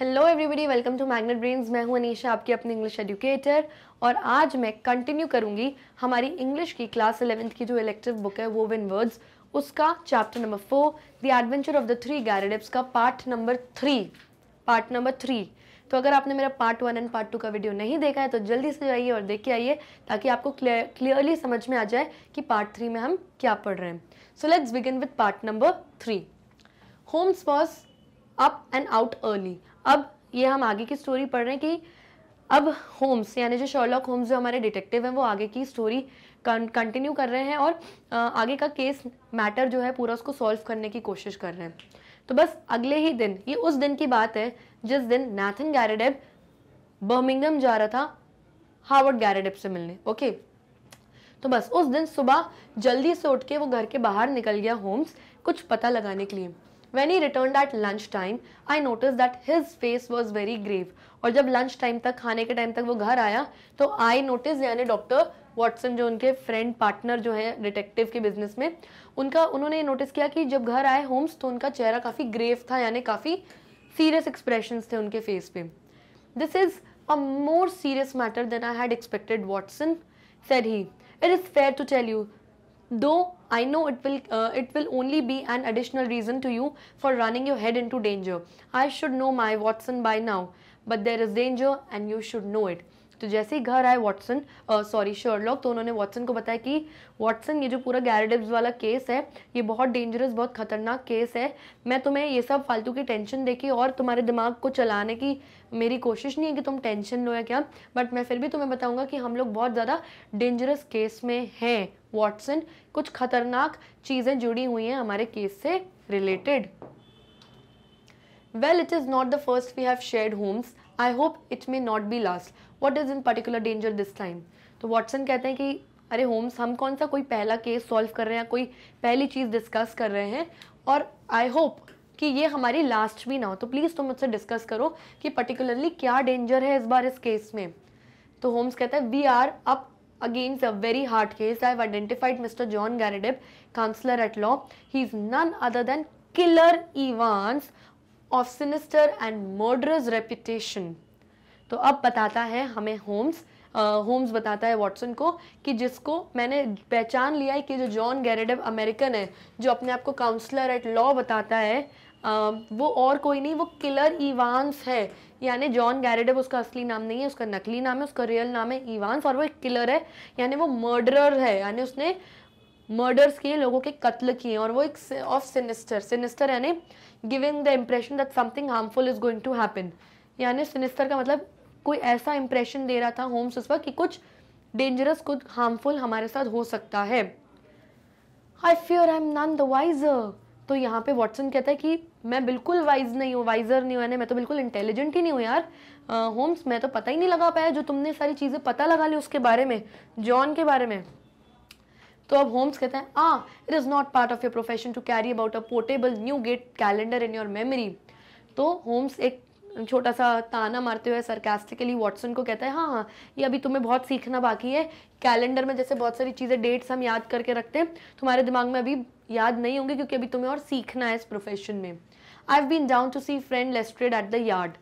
Hello everybody welcome to magnet brains मैं हूं अनीशा आपकी अपनी इंग्लिश एजुकेटर और आज मैं कंटिन्यू करूंगी हमारी इंग्लिश की क्लास इलेवेंथ की जो इलेक्टिव बुक है वो विन वर्ड्स उसका chapter number four the adventure of the three Garridebs का part number three part number three तो अगर आपने मेरा part one and part two का वीडियो नहीं देखा है तो जल्दी से जाइए और देख के आइए ताकि आपको क्लियरली समझ में आ जाए कि पार्ट थ्री में हम क्या पढ़ रहे हैं so let's begin with part number three Holmes was up and out early अब ये हम आगे की स्टोरी पढ़ रहे हैं कि अब होम्स यानी जो शर्लॉक होम्स जो हमारे डिटेक्टिव हैं वो आगे की स्टोरी कंटिन्यू कर रहे हैं और आगे का केस मैटर जो है पूरा उसको सॉल्व करने की कोशिश कर रहे हैं तो बस अगले ही दिन ये उस दिन की बात है जिस दिन नैथन गैरेडेब बर्मिंगम जा रहा था हार्वर्ड गैरेडेब से मिलने ओके तो बस उस दिन सुबह जल्दी से उठ के वो घर के बाहर निकल गया होम्स कुछ पता लगाने के लिए When he returned at lunch time, I noticed that his face was very grave. और जब लंच टाइम तक खाने के टाइम तक वो घर आया तो आई नोटिस यानी डॉक्टर Watson जो उनके फ्रेंड पार्टनर जो है डिटेक्टिव के बिजनेस में उनका उन्होंने नोटिस किया कि जब घर आए होम्स तो उनका चेहरा काफ़ी ग्रेव था यानी काफ़ी सीरियस एक्सप्रेशन थे उनके फेस पे this is a more serious matter than I had expected Watson said he it is fair to tell you though I know it will uh, it will only be an additional reason to you for running your head into danger. I should know my Watson by now, but there is danger and you should know it. तो जैसे ही घर आए Watson sorry Sherlock तो उन्होंने Watson को बताया कि Watson ये जो पूरा गैरडिप्स वाला केस है ये बहुत डेंजरस बहुत खतरनाक केस है मैं तुम्हें ये सब फालतू की टेंशन देके और तुम्हारे दिमाग को चलाने की मेरी कोशिश नहीं है कि तुम टेंशन लो या क्या बट मैं फिर भी तुम्हें बताऊँगा कि हम लोग बहुत ज़्यादा डेंजरस केस में हैं वॉटसन कुछ खतरनाक चीज़ें जुड़ी हुई हैं हमारे केस से related well it is not the first we have share Holmes I hope it may not be last what is in particular danger this time तो वॉटसन कहते हैं कि अरे होम्स हम कौन सा कोई पहला केस सॉल्व कर रहे हैं कोई पहली चीज़ डिस्कस कर रहे हैं और आई होप कि ये हमारी लास्ट भी ना हो तो प्लीज़ तुम मुझसे डिस्कस करो कि पर्टिकुलरली क्या डेंजर है इस बार इस केस में तो होम्स कहता है we are up against a very hard case I have identified Mr. John Garadip, counselor at law. He is none other than Killer of sinister and murderous reputation तो अब बताता है हमें होम्स होम्स uh, बताता है Watson को कि जिसको मैंने पहचान लिया है कि जो जॉन गैरेडव अमेरिकन है जो अपने आप को काउंसलर एट लॉ बताता है uh, वो और कोई नहीं वो किलर इवान्स है यानी जॉन गैरेडव उसका असली नाम नहीं है उसका नकली नाम है उसका रियल नाम है इवान्स और वो एक किलर है यानी वो मर्डरर है यानी उसने मर्डर्स किए लोगों के कत्ल किए और वो एक ऑफ सिनिस्टर सिनिस्टर यानी giving the impression that something harmful is going to happen यानी सिनिस्टर का मतलब कोई ऐसा इंप्रेशन दे रहा था होम्स उस वक्त कि कुछ डेंजरस कुछ हार्मफुल हमारे साथ हो सकता है I fear I am none the wiser तो यहाँ पे वॉटसन कहता है कि मैं बिल्कुल वाइज नहीं हूँ वाइजर नहीं हूँ मैं तो बिल्कुल इंटेलिजेंट ही नहीं हूँ यार होम्स uh, मैं तो पता ही नहीं लगा पाया जो तुमने सारी चीज़ें पता लगा ली उसके बारे में जॉन के बारे में तो अब होम्स कहते हैं ah it is not part of your profession to carry about a portable Newgate calendar in your memory तो होम्स एक छोटा सा ताना मारते हुए सरकास्टिकली वॉटसन को कहता है हाँ हाँ ये अभी तुम्हें बहुत सीखना बाकी है कैलेंडर में जैसे बहुत सारी चीज़ें डेट्स हम याद करके रखते हैं तुम्हारे दिमाग में अभी याद नहीं होंगे क्योंकि अभी तुम्हें और सीखना है इस प्रोफेशन में I have been down to see friend Lestrade at the Yard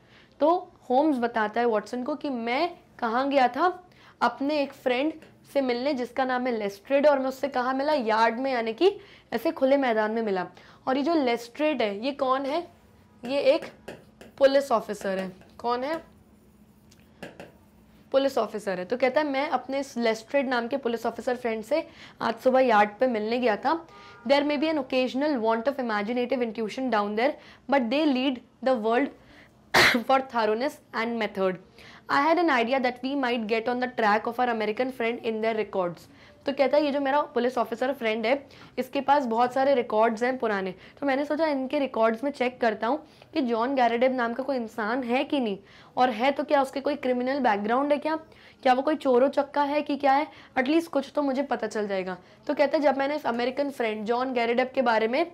तो होम्स बताता है वॉटसन को कि मैं कहाँ गया था अपने एक फ्रेंड से मिलने जिसका नाम है लेस्ट्रेड और मैं उससे कहा मिला यार्ड में यानी कि ऐसे खुले मैदान में मिला और ये जो लेस्ट्रेड है ये कौन है ये एक पुलिस ऑफिसर है कौन है पुलिस ऑफिसर है तो कहता है मैं अपने लेस्ट्रेड नाम के पुलिस ऑफिसर फ्रेंड से आज सुबह यार्ड पे मिलने गया था there may be an occasional want of imaginative intuition down there but they lead the world for thoroughness and method I had an idea that we might get on the track of our American friend in their records तो कहता है ये जो मेरा police officer friend है इसके पास बहुत सारे रिकॉर्ड्स हैं पुराने तो मैंने सोचा इनके रिकॉर्ड्स में चेक करता हूँ कि जॉन गैरेडेब नाम का कोई इंसान है कि नहीं और है तो क्या उसके कोई क्रिमिनल बैकग्राउंड है क्या क्या वो कोई चोरों चक्का है कि क्या है एटलीस्ट कुछ तो मुझे पता चल जाएगा तो कहते हैं जब मैंने इस अमेरिकन फ्रेंड जॉन गैरेडेब के बारे में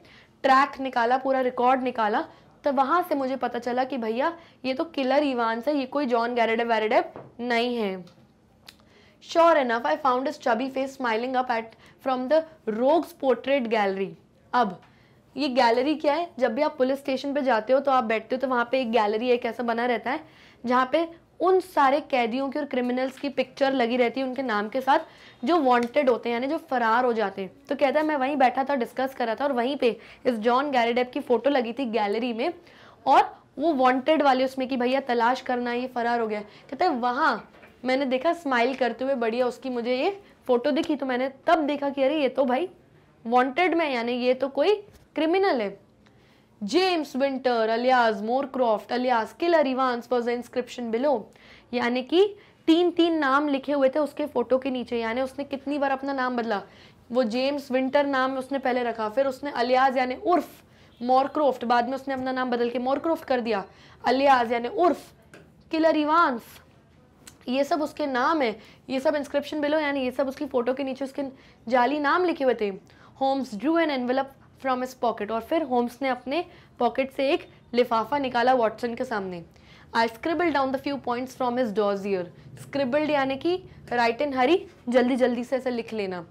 ट्रैक निकाला पूरा रिकॉर्ड निकाला तो वहाँ से मुझे पता चला कि भैया ये तो किलर इवान्स है ये कोई जॉन गैरेडेप वैरेडेप नहीं है sure enough I found his chubby face smiling up at from the rogues portrait gallery अब ये गैलरी क्या है जब भी आप पुलिस स्टेशन पे जाते हो तो आप बैठते हो तो वहाँ पे एक गैलरी एक ऐसा बना रहता है जहाँ पे उन सारे कैदियों की और क्रिमिनल्स की पिक्चर लगी रहती है उनके नाम के साथ जो वांटेड होते हैं यानी जो फरार हो जाते हैं तो कहता है मैं वहीं बैठा था डिस्कस कर रहा था और वहीं पे इस जॉन गैरेडेप की फ़ोटो लगी थी गैलरी में और वो वांटेड वाले उसमें कि भैया तलाश करना ये फरार हो गया कहता है वहाँ मैंने देखा स्माइल करते हुए बढ़िया उसकी मुझे ये फ़ोटो दिखी तो मैंने तब देखा कि अरे ये तो भाई वॉन्टेड में यानी ये तो कोई क्रिमिनल है James Winter alias Morecroft alias killer Evans for the inscription below यानी कि तीन तीन नाम लिखे हुए थे उसके फोटो के नीचे यानी उसने कितनी बार अपना नाम बदला वो जेम्स विंटर नाम उसने पहले रखा फिर उसने अलियाज यानी उर्फ मॉरक्रॉफ्ट बाद में उसने अपना नाम बदल के मोरक्रोफ्ट कर दिया अलियाज यानी उर्फ किलर इवान्स ये सब उसके नाम है ये सब इंस्क्रिप्शन बिलो यानी ये सब उसकी फ़ोटो के नीचे उसके जाली नाम लिखे हुए थे Holmes drew an envelope from his pocket और फिर होम्स ने अपने पॉकेट से एक लिफाफा निकाला वॉटसन के सामने I scribble down the few points from his dossier scribbled यानी कि राइट एंड हरी जल्दी जल्दी से ऐसे लिख लेना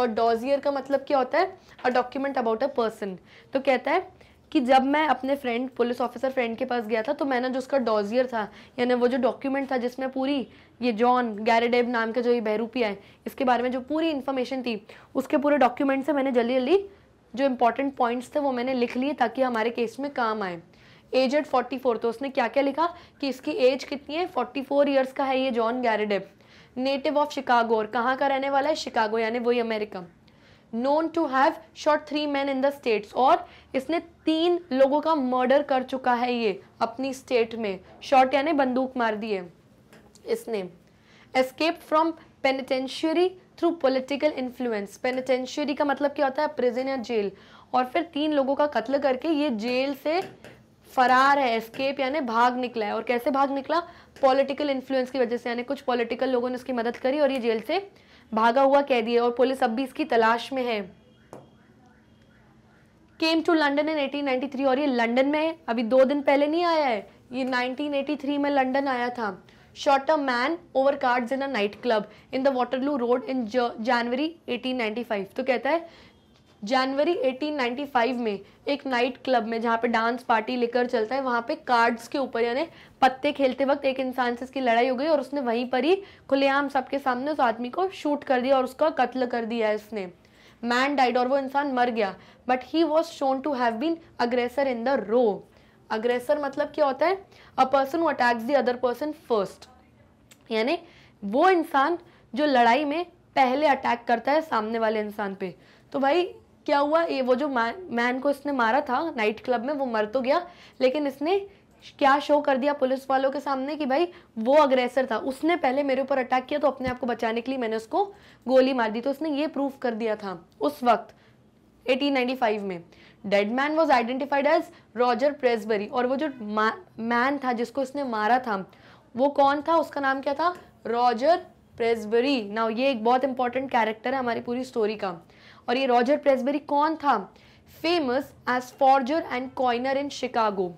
और डॉजियर का मतलब क्या होता है a document about a person तो कहता है कि जब मैं अपने फ्रेंड पुलिस ऑफिसर फ्रेंड के पास गया था तो मैंने जो उसका डॉजियर था यानी वो जो डॉक्यूमेंट था जिसमें पूरी ये जॉन गैरेडेब नाम का जो ये बहरूपिया है इसके बारे में जो पूरी इन्फॉर्मेशन थी उसके पूरे डॉक्यूमेंट से मैंने जल्दी जल्दी जो इंपॉर्टेंट पॉइंट्स थे वो मैंने लिख लिए ताकि हमारे केस में काम आए एज एट फोर्टी फोर तो उसने क्या क्या लिखा कि इसकी एज कितनी है फोर्टी फोर ईयर्स का है ये John Garrideb native of Chicago और कहाँ का रहने वाला है शिकागो यानी वही America known to have shot three man in the States और इसने तीन लोगों का मर्डर कर चुका है ये अपनी स्टेट में शॉट यानी बंदूक मार दी है इसने escape from penitentiary through political influence penitentiary का मतलब क्या होता है प्रिजन या जेल और फिर तीन लोगों का कत्ल करके ये जेल से फरार है एस्केप यानी भाग निकला है और कैसे भाग निकला पॉलिटिकल इन्फ्लुएंस की वजह से यानी कुछ पॉलिटिकल लोगों ने उसकी मदद करी और ये जेल से भागा हुआ कह दिया और पुलिस अब भी इसकी तलाश में है केम टू लंडन इन 1893 और ये लंडन में है अभी दो दिन पहले नहीं आया है ये 1983 में लंडन आया था shot a man over cards in a nightclub in the Waterloo Road in January 1895 तो कहता है जनवरी 1895 में एक नाइट क्लब में जहाँ पे डांस पार्टी लेकर चलता है वहाँ पे कार्ड्स के ऊपर यानी पत्ते खेलते वक्त एक इंसान से इसकी लड़ाई हो गई और उसने वहीं पर ही खुलेआम सबके सामने उस आदमी को शूट कर दिया और उसका कत्ल कर दिया है इसने मैन डाइड और वो इंसान मर गया but he was shown to have been aggressor in the row aggressor मतलब क्या होता है अ पर्सन वो attacks the other person first यानी वो इंसान जो लड़ाई में पहले अटैक करता है सामने वाले इंसान पे तो भाई क्या हुआ ये वो जो मैन को इसने मारा था नाइट क्लब में वो मर तो गया लेकिन इसने क्या शो कर दिया पुलिस वालों के सामने कि भाई वो अग्रेसर था उसने पहले मेरे ऊपर अटैक किया तो अपने आप को बचाने के लिए मैंने उसको गोली मार दी तो उसने ये प्रूफ कर दिया था उस वक्त 1895 में dead man was identified as Roger Presbury और वो जो मैन था जिसको उसने मारा था वो कौन था उसका नाम क्या था रॉजर प्रेसबरी नाउ ये एक बहुत इंपॉर्टेंट कैरेक्टर है हमारी पूरी स्टोरी का और ये रॉजर प्रेसबरी कौन था famous as forger and coiner in Chicago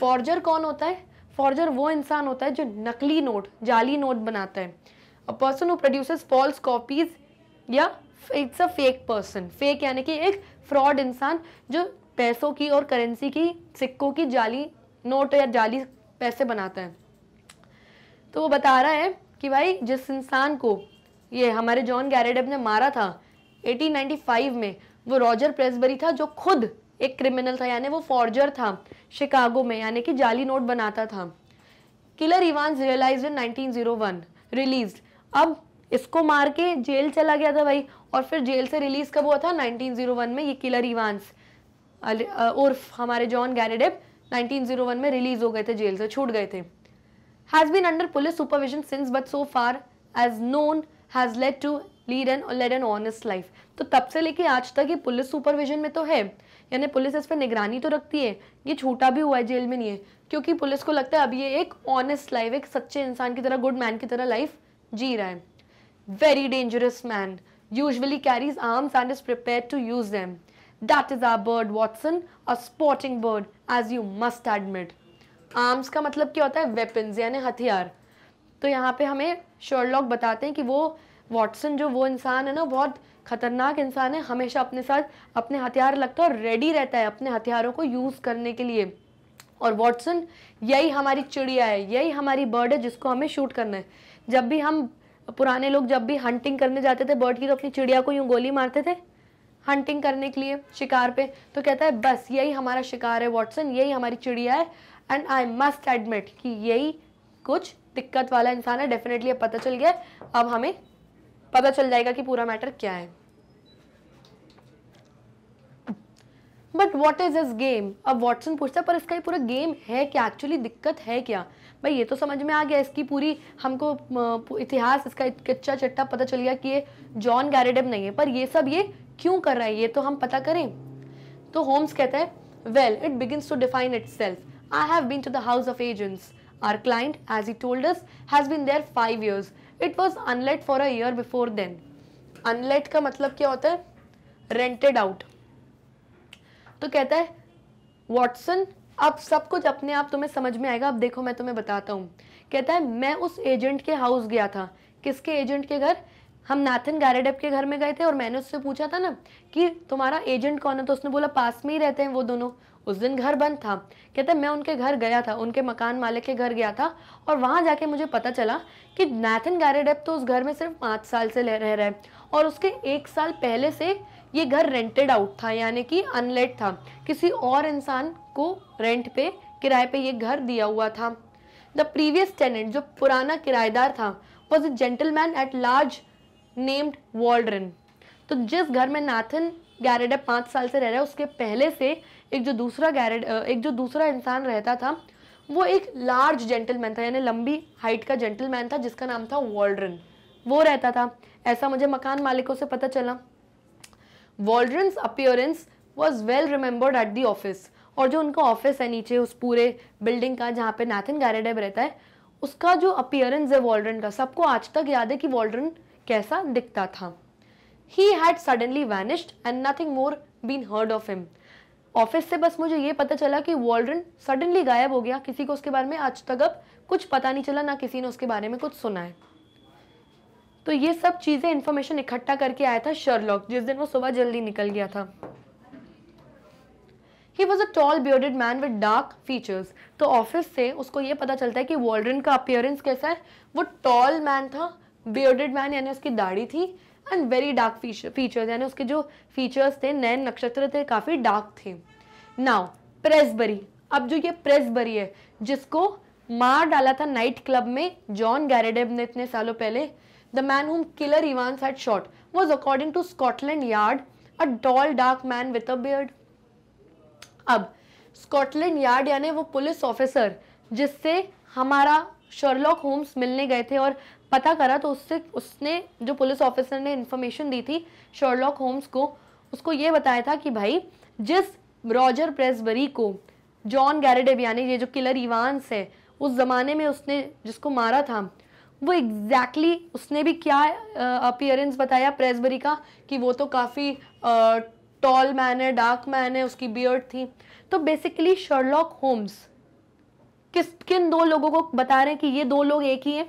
forger कौन होता है फॉर्जर वो इंसान होता है जो नकली नोट जाली नोट बनाता है a person who produces false copies या it's a fake person fake यानी कि एक फ्रॉड इंसान जो पैसों की और करेंसी की सिक्कों की जाली नोट या जाली पैसे बनाता है तो वो बता रहा है कि भाई जिस इंसान को ये हमारे जॉन गैरेडेब ने मारा था 1895 में वो रॉजर प्रेसबरी था जो खुद एक क्रिमिनल था यानी वो फॉर्जर था शिकागो में यानी कि जाली नोट बनाता था killer Evan realise in nineteen release अब इसको मार के जेल चला गया था भाई और फिर जेल से रिलीज कब हुआ था 1901 में ये किलर इवांस उर्फ हमारे जॉन गैरेडेप 1901 में रिलीज हो गए थे जेल से छूट गए थे has been under police supervision since but so far as known has led to lead an led an honest life तो तब से लेके आज तक ये पुलिस सुपरविजन में तो है यानी पुलिस इस पर निगरानी तो रखती है ये छूटा भी हुआ है जेल में नहीं है क्योंकि पुलिस को लगता है अब ये एक ऑनेस्ट लाइफ एक सच्चे इंसान की तरह गुड मैन की तरह लाइफ जी रहा है very dangerous man, usually carries arms and is prepared to use them. That is our bird, Watson, a sporting bird, as you must admit. Arms का मतलब क्या होता है वेपन्स यानी हथियार तो यहाँ पे हमें शर्लॉक बताते हैं कि वो वॉटसन जो वो इंसान है ना बहुत खतरनाक इंसान है हमेशा अपने साथ अपने हथियार लगता है और रेडी रहता है अपने हथियारों को यूज़ करने के लिए और वॉटसन यही हमारी चिड़िया है यही हमारी बर्ड है जिसको हमें शूट करना है जब भी हम पुराने लोग जब भी हंटिंग करने जाते थे बर्ड की तो अपनी चिड़िया को यूं गोली मारते थे हंटिंग करने के लिए शिकार पे तो कहता है बस यही हमारा शिकार है वॉटसन यही हमारी चिड़िया है एंड आई मस्ट एडमिट कि यही कुछ दिक्कत वाला इंसान है डेफिनेटली अब पता चल गया अब हमें पता चल जाएगा कि पूरा मैटर क्या है but what is is game अब वॉटसन पूछता है पर इसका ये पूरा गेम है क्या एक्चुअली दिक्कत है क्या भाई ये तो समझ में आ गया इसकी पूरी हमको इतिहास इसका कच्चा चट्टा पता चल गया कि ये जॉन गैरेडम नहीं है पर ये सब ये क्यों कर रहा है ये तो हम पता करें तो होम्स कहता है well it begin to define itself I have been to the house of agents our client as he told has been there five years it was unlet for for a year before then. का मतलब क्या होता है rented out तो कहता है Watson अब सब कुछ अपने आप तुम्हें समझ में आएगा अब देखो मैं तुम्हें बताता हूँ कहता है मैं उस एजेंट के हाउस गया था किसके एजेंट के घर हम नाथन गारेडेप के घर में गए थे और मैंने उससे पूछा था ना कि तुम्हारा एजेंट कौन है तो उसने बोला पास में ही रहते हैं वो दोनों उस दिन घर बंद था कहते मैं उनके घर गया था उनके मकान मालिक के घर गया था और वहाँ जाके मुझे पता चला कि नाथन गारेडेप तो उस घर में सिर्फ पाँच साल से रह रहा है और उसके एक साल पहले से ये घर रेंटेड आउट था यानी कि अनलेट था किसी और इंसान को रेंट पे किराए पे ये घर दिया हुआ था द प्रीवियस टेनेंट जो पुराना किराएदार था was a gentleman at large named Waldron तो जिस घर में नाथन गैरेड है पाँच साल से रह रहा है उसके पहले से एक जो दूसरा गैरेड एक जो दूसरा इंसान रहता था वो एक लार्ज जेंटलमैन था यानी लंबी हाइट का जेंटलमैन था जिसका नाम था वॉल्ड्रन वो रहता था ऐसा मुझे मकान मालिकों से पता चला Waldron's appearance was well remembered at the office और जो उनका ऑफिस है नीचे उस पूरे बिल्डिंग का जहाँ पे नाथन गैरेडेब रहता है उसका जो अपियरेंस है वॉल्ड्रन का सबको आज तक याद है कि वॉल्ड्रन कैसा दिखता था he had suddenly vanished and nothing more been heard of him office से बस मुझे ये पता चला कि वॉल्ड्रन सडनली गायब हो गया किसी को उसके बारे में आज तक अब कुछ पता नहीं चला ना किसी ने उसके बारे में कुछ सुना है तो ये सब चीज़ें इन्फॉर्मेशन इकट्ठा करके आया था शर्लॉक जिस दिन वो सुबह जल्दी निकल गया था he was a tall bearded man with dark features तो ऑफिस से उसको ये पता चलता है कि वॉल्ड्रन का अपियरेंस कैसा है वो टॉल मैन था बियर्डेड मैन यानी उसकी दाढ़ी थी एंड वेरी डार्क फीचर्स यानी उसके जो फीचर्स थे नैन नक्षत्र थे काफ़ी डार्क थे नाउ प्रेसबरी अब जो ये प्रेसबरी है जिसको मार डाला था नाइट क्लब में जॉन गैरेडेब ने इतने सालों पहले the man whom killer Evans had shot was according to Scotland Yard a tall dark man with a beard अब स्कॉटलैंड यार्ड यानी वो पुलिस ऑफिसर जिससे हमारा शर्लॉक होम्स मिलने गए थे और पता करा तो उससे उसने जो पुलिस ऑफिसर ने इन्फॉर्मेशन दी थी शर्लॉक होम्स को उसको ये बताया था कि भाई जिस रॉजर प्रेसबरी को जॉन गैरेडेव यानी ये जो किलर इवान्स है उस ज़माने में उसने जिसको मारा था वो एग्जैक्टली exactly उसने भी क्या अपियरेंस बताया प्रेसबरी का कि वो तो काफ़ी टॉल मैन है डार्क मैन है उसकी बियर्ड थी तो बेसिकली शर्लॉक होम्स किस किन दो लोगों को बता रहे हैं कि ये दो लोग एक ही हैं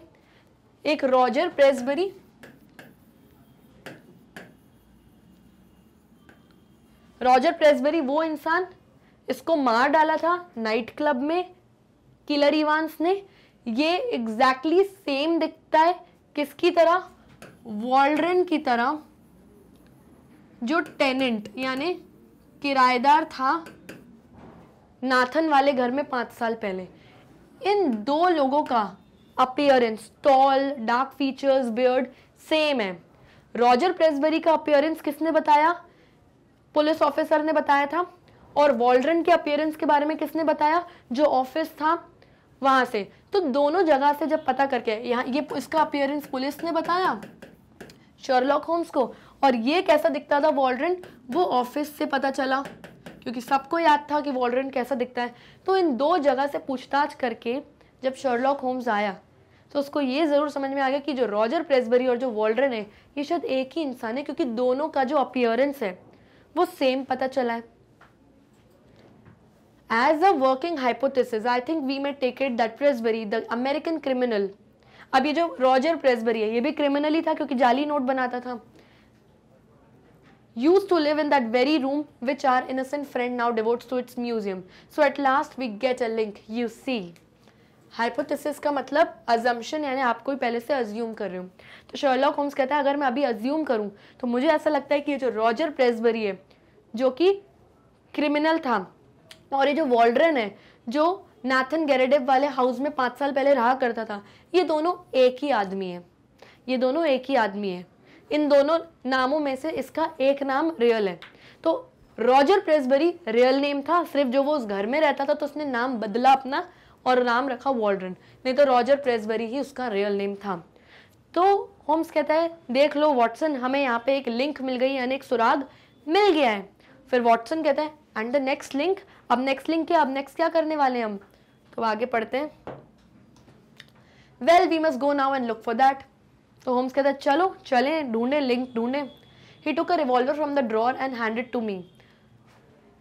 एक रॉजर प्रेसबरी रॉजर प्रेसबरी वो इंसान इसको मार डाला था नाइट क्लब में किलर इवांस ने ये एग्जैक्टली exactly सेम दिखता है किसकी तरह वॉल्ड्रन की तरह जो टेनेंट यानी किराएदार था नाथन वाले घर में पाँच साल पहले इन दो लोगों का appearance tall dark features beard same है रॉजर प्रेसबरी का अपियरेंस किसने बताया पुलिस ऑफिसर ने बताया था और वॉल्ड्रन के अपियरेंस के बारे में किसने बताया जो ऑफिस था वहां से तो दोनों जगह से जब पता करके यहाँ ये इसका अपियरेंस पुलिस ने बताया शर्लॉक होम्स को और ये कैसा दिखता था वॉलरन वो ऑफिस से पता चला क्योंकि सबको याद था कि वॉलरन कैसा दिखता है तो इन दो जगह से पूछताछ करके जब शर्लॉक होम्स आया तो उसको ये ज़रूर समझ में आ गया कि जो रॉजर प्रेसबरी और जो वॉलरन है ये शायद एक ही इंसान है क्योंकि दोनों का जो अपियरेंस है वो सेम पता चला है as a working hypothesis I think we may take it that Presbury the American criminal अब ये जो रॉजर प्रेसबरी है ये भी क्रिमिनल ही था क्योंकि जाली नोट बनाता था used to live in that very room which our innocent friend now devotes to its museum. So at last we get a link, you see. Hypothesis का मतलब अजम्पन यानी आप कोई पहले से अज्यूम कर रहे हो तो शर्लॉक होम्स कहता है अगर मैं अभी अज्यूम करूं तो मुझे ऐसा लगता है कि ये जो रॉजर प्रेसबरी है जो कि क्रिमिनल था और ये जो वॉल्ड्रन है जो नाथन गैरेडेव वाले हाउस में पाँच साल पहले रहा करता था ये दोनों एक ही आदमी है ये दोनों एक ही आदमी है इन दोनों नामों में से इसका एक नाम रियल है तो रॉजर प्रेसबरी रियल नेम था सिर्फ जो वो उस घर में रहता था तो उसने नाम बदला अपना और नाम रखा वॉल्ड्रन नहीं तो रॉजर प्रेसबरी ही उसका रियल नेम था तो होम्स कहता है देख लो वॉटसन हमें यहाँ पे एक लिंक मिल गई यानी एक सुराग मिल गया है फिर वॉटसन कहता है एंड द नेक्स्ट लिंक अब नेक्स्ट लिंक क्या अब नेक्स्ट क्या करने वाले हैं हम तो आगे पढ़ते हैं well we must go now and look for that तो होम्स कहता है चलो चले ढूंढे लिंक ढूंढे he took a revolver from the drawer and handed to me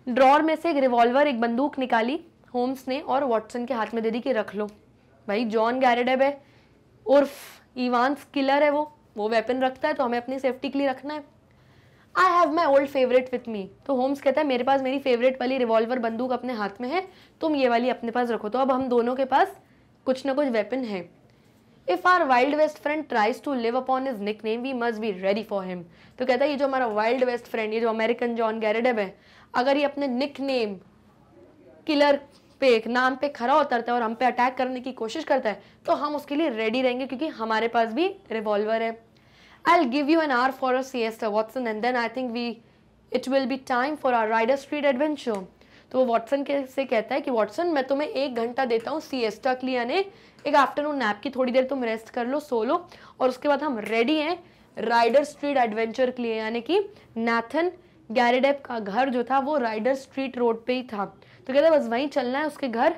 drawer में से एक रिवॉल्वर एक बंदूक निकाली होम्स ने और वॉटसन के हाथ में दे दी कि रख लो भाई जॉन गैरेडेब है उर्फ ईवान्स किलर है वो वो वेपन रखता है तो हमें अपनी सेफ्टी के लिए रखना है I have my old favourite with me तो होम्स कहता है मेरे पास मेरी फेवरेट वाली रिवॉल्वर बंदूक अपने हाथ में है तुम ये वाली अपने पास रखो तो अब हम दोनों के पास कुछ ना कुछ वेपन है if our wild west friend tries to live upon his nickname we must be ready for him तो कहता है ये जो हमारा वाइल्ड वेस्ट फ्रेंड ये जो अमेरिकन जॉन गैरेडेब है अगर ये अपने निक नेम किलर पे एक नाम पे खरा उतरता है और हम पे अटैक करने की कोशिश करता है तो हम उसके लिए रेडी रहेंगे क्योंकि हमारे पास भी रिवॉल्वर है I'll give you an hour for a siesta Watson and then I think we it will be time for our Ryder Street adventure तो वो वॉटसन के से कहता है कि वॉटसन मैं तुम्हें एक घंटा देता हूँ सी एस्टा के लिए यानी एक आफ्टरनून नैप की थोड़ी देर तुम रेस्ट कर लो सो लो और उसके बाद हम रेडी हैं राइडर स्ट्रीट एडवेंचर के लिए यानी कि नाथन गैरेडेप का घर जो था वो राइडर स्ट्रीट रोड पे ही था तो कहते बस वहीं चलना है उसके घर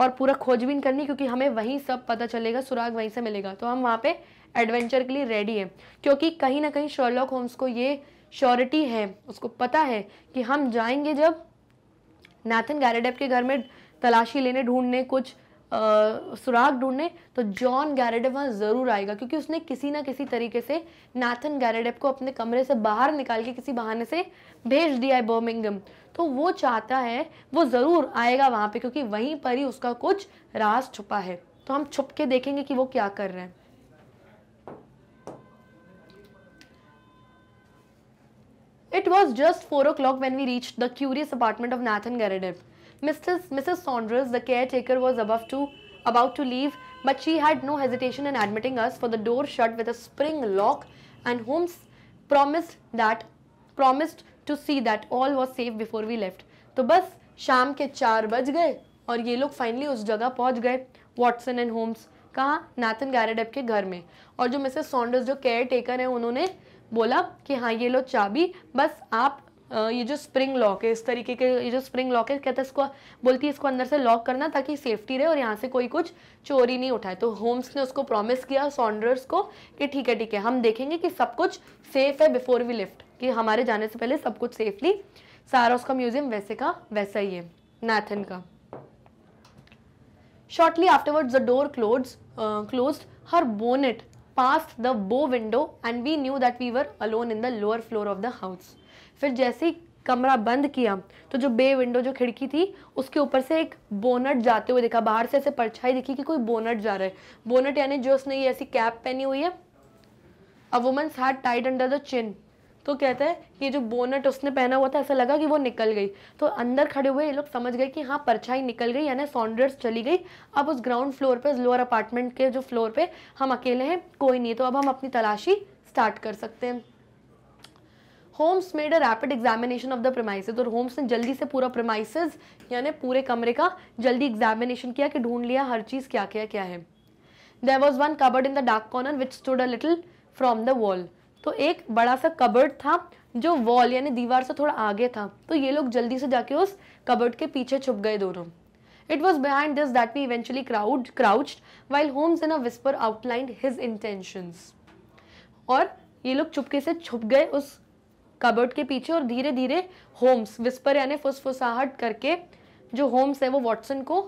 और पूरा खोजबीन करनी क्योंकि हमें वहीं सब पता चलेगा सुराग वहीं से मिलेगा तो हम वहाँ पे एडवेंचर के लिए रेडी हैं क्योंकि कहीं ना कहीं शर्लॉक होम्स को ये श्योरिटी है उसको पता है कि हम जाएंगे जब नाथन गैरेडेप के घर में तलाशी लेने ढूंढने कुछ सुराग ढूंढने तो जॉन गैरेडेप वहाँ ज़रूर आएगा क्योंकि उसने किसी ना किसी तरीके से नाथन गैरेडेप को अपने कमरे से बाहर निकाल के किसी बहाने से भेज दिया है बर्मिंगम तो वो चाहता है वो ज़रूर आएगा वहाँ पे क्योंकि वहीं पर ही उसका कुछ राज छुपा है तो हम छुप के देखेंगे कि वो क्या कर रहे हैं It was just O o'clock when we reached the curious apartment of Nathan Garadip. Mrs. Mrs. Saunders, the caretaker, was above to, about to leave, but she had no hesitation in admitting us, for the door shut with a spring lock, and Holmes promised that promised to see that all was safe before we left. तो बस शाम के चार बज गए और ये लोग फाइनली उस जगह पहुंच गए वॉटसन एंड होम्स कहाँ नाथन गैराडेप के घर में और जो मिसेस सॉन्डर्स जो केयर टेकर हैं उन्होंने बोला कि हाँ ये लो चाबी बस आप ये जो स्प्रिंग लॉक है इस तरीके के ये जो स्प्रिंग लॉक है कहते हैं इसको बोलती है इसको अंदर से लॉक करना ताकि सेफ्टी रहे और यहाँ से कोई कुछ चोरी नहीं उठाए तो होम्स ने उसको प्रॉमिस किया सॉन्डर्स को कि ठीक है ठीक है हम देखेंगे कि सब कुछ सेफ है बिफोर वी लिफ्ट कि हमारे जाने से पहले सब कुछ सेफली सारा उसका म्यूजियम वैसे का वैसा ही है नैथन का shortly afterwards the door close close her bonnet pass the bow window and we knew that we were alone in the lower floor of the house फिर जैसे ही कमरा बंद किया तो जो बे विंडो जो खिड़की थी उसके ऊपर से एक बोनट जाते हुए देखा बाहर से ऐसे परछाई दिखी कि कोई बोनट जा रहा है बोनट यानी जो उसने ये ऐसी कैप पहनी हुई है a women's hat tight under the chin तो कहता है ये जो बोनट उसने पहना हुआ था ऐसा लगा कि वो निकल गई तो अंदर खड़े हुए ये लोग समझ गए कि हाँ परछाई निकल गई यानी सॉन्डर्स चली गई अब उस ग्राउंड फ्लोर पे लोअर अपार्टमेंट के जो फ्लोर पे हम अकेले हैं कोई नहीं तो अब हम अपनी तलाशी स्टार्ट कर सकते हैं Holmes made a rapid examination of the premises और होम्स ने जल्दी से पूरा प्रमाइसिस यानी पूरे कमरे का जल्दी एग्जामिनेशन किया कि ढूंढ लिया हर चीज़ क्या क्या क्या है there was one cupboard in the dark corner which stood a little from the wall तो एक बड़ा सा कबर्ड था जो वॉल यानी दीवार से थोड़ा आगे था तो ये लोग जल्दी से जाके उस कबर्ड के पीछे छुप गए दोनों it was behind this that we eventually crowd crouch while Holmes in a whisper outlined his intentions. और ये लोग चुपके से छुप गए उस कबर्ड के पीछे और धीरे धीरे होम्स विस्पर यानी फुसफुसाहट करके जो होम्स है वो वॉटसन को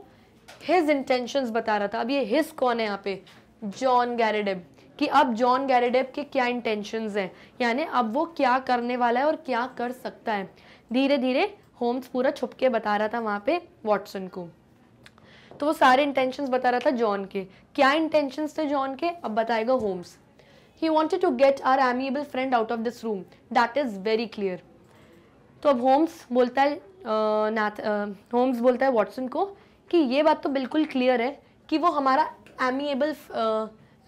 हिज इंटेंशन बता रहा था अब ये हिज कौन है यहाँ पे जॉन गैरेडेब कि अब जॉन गैरेडेब के क्या इंटेंशन हैं यानी अब वो क्या करने वाला है और क्या कर सकता है धीरे धीरे होम्स पूरा छुप के बता रहा था वहाँ पे वॉटसन को तो वो सारे इंटेंशन बता रहा था जॉन के क्या इंटेंशन थे जॉन के अब बताएगा Holmes he wanted to get our amiable friend out of this room that is very clear तो अब होम्स बोलता है नाथ होम्स बोलता है वॉटसन को कि ये बात तो बिल्कुल क्लियर है कि वो हमारा एमिएबल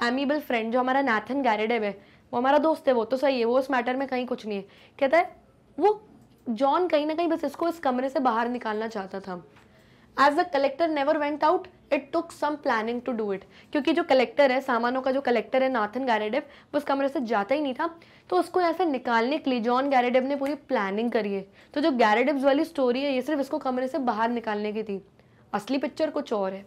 एमिएबल फ्रेंड जो हमारा नाथन गैरेडेव है वो हमारा दोस्त है वो तो सही है वो उस मैटर में कहीं कुछ नहीं है कहता है वो जॉन कहीं ना कहीं बस इसको इस कमरे से बाहर निकालना चाहता था as the collector never went out it took some planning to do it क्योंकि जो कलेक्टर है सामानों का जो कलेक्टर है नाथन गैरेडिव वो उस कमरे से जाता ही नहीं था तो उसको यहाँ से निकालने के लिए जॉन गैरेडिव ने पूरी प्लानिंग करी है तो जो गैरेडिव्स वाली स्टोरी है ये सिर्फ इसको कमरे से बाहर निकालने की थी असली पिक्चर कुछ और है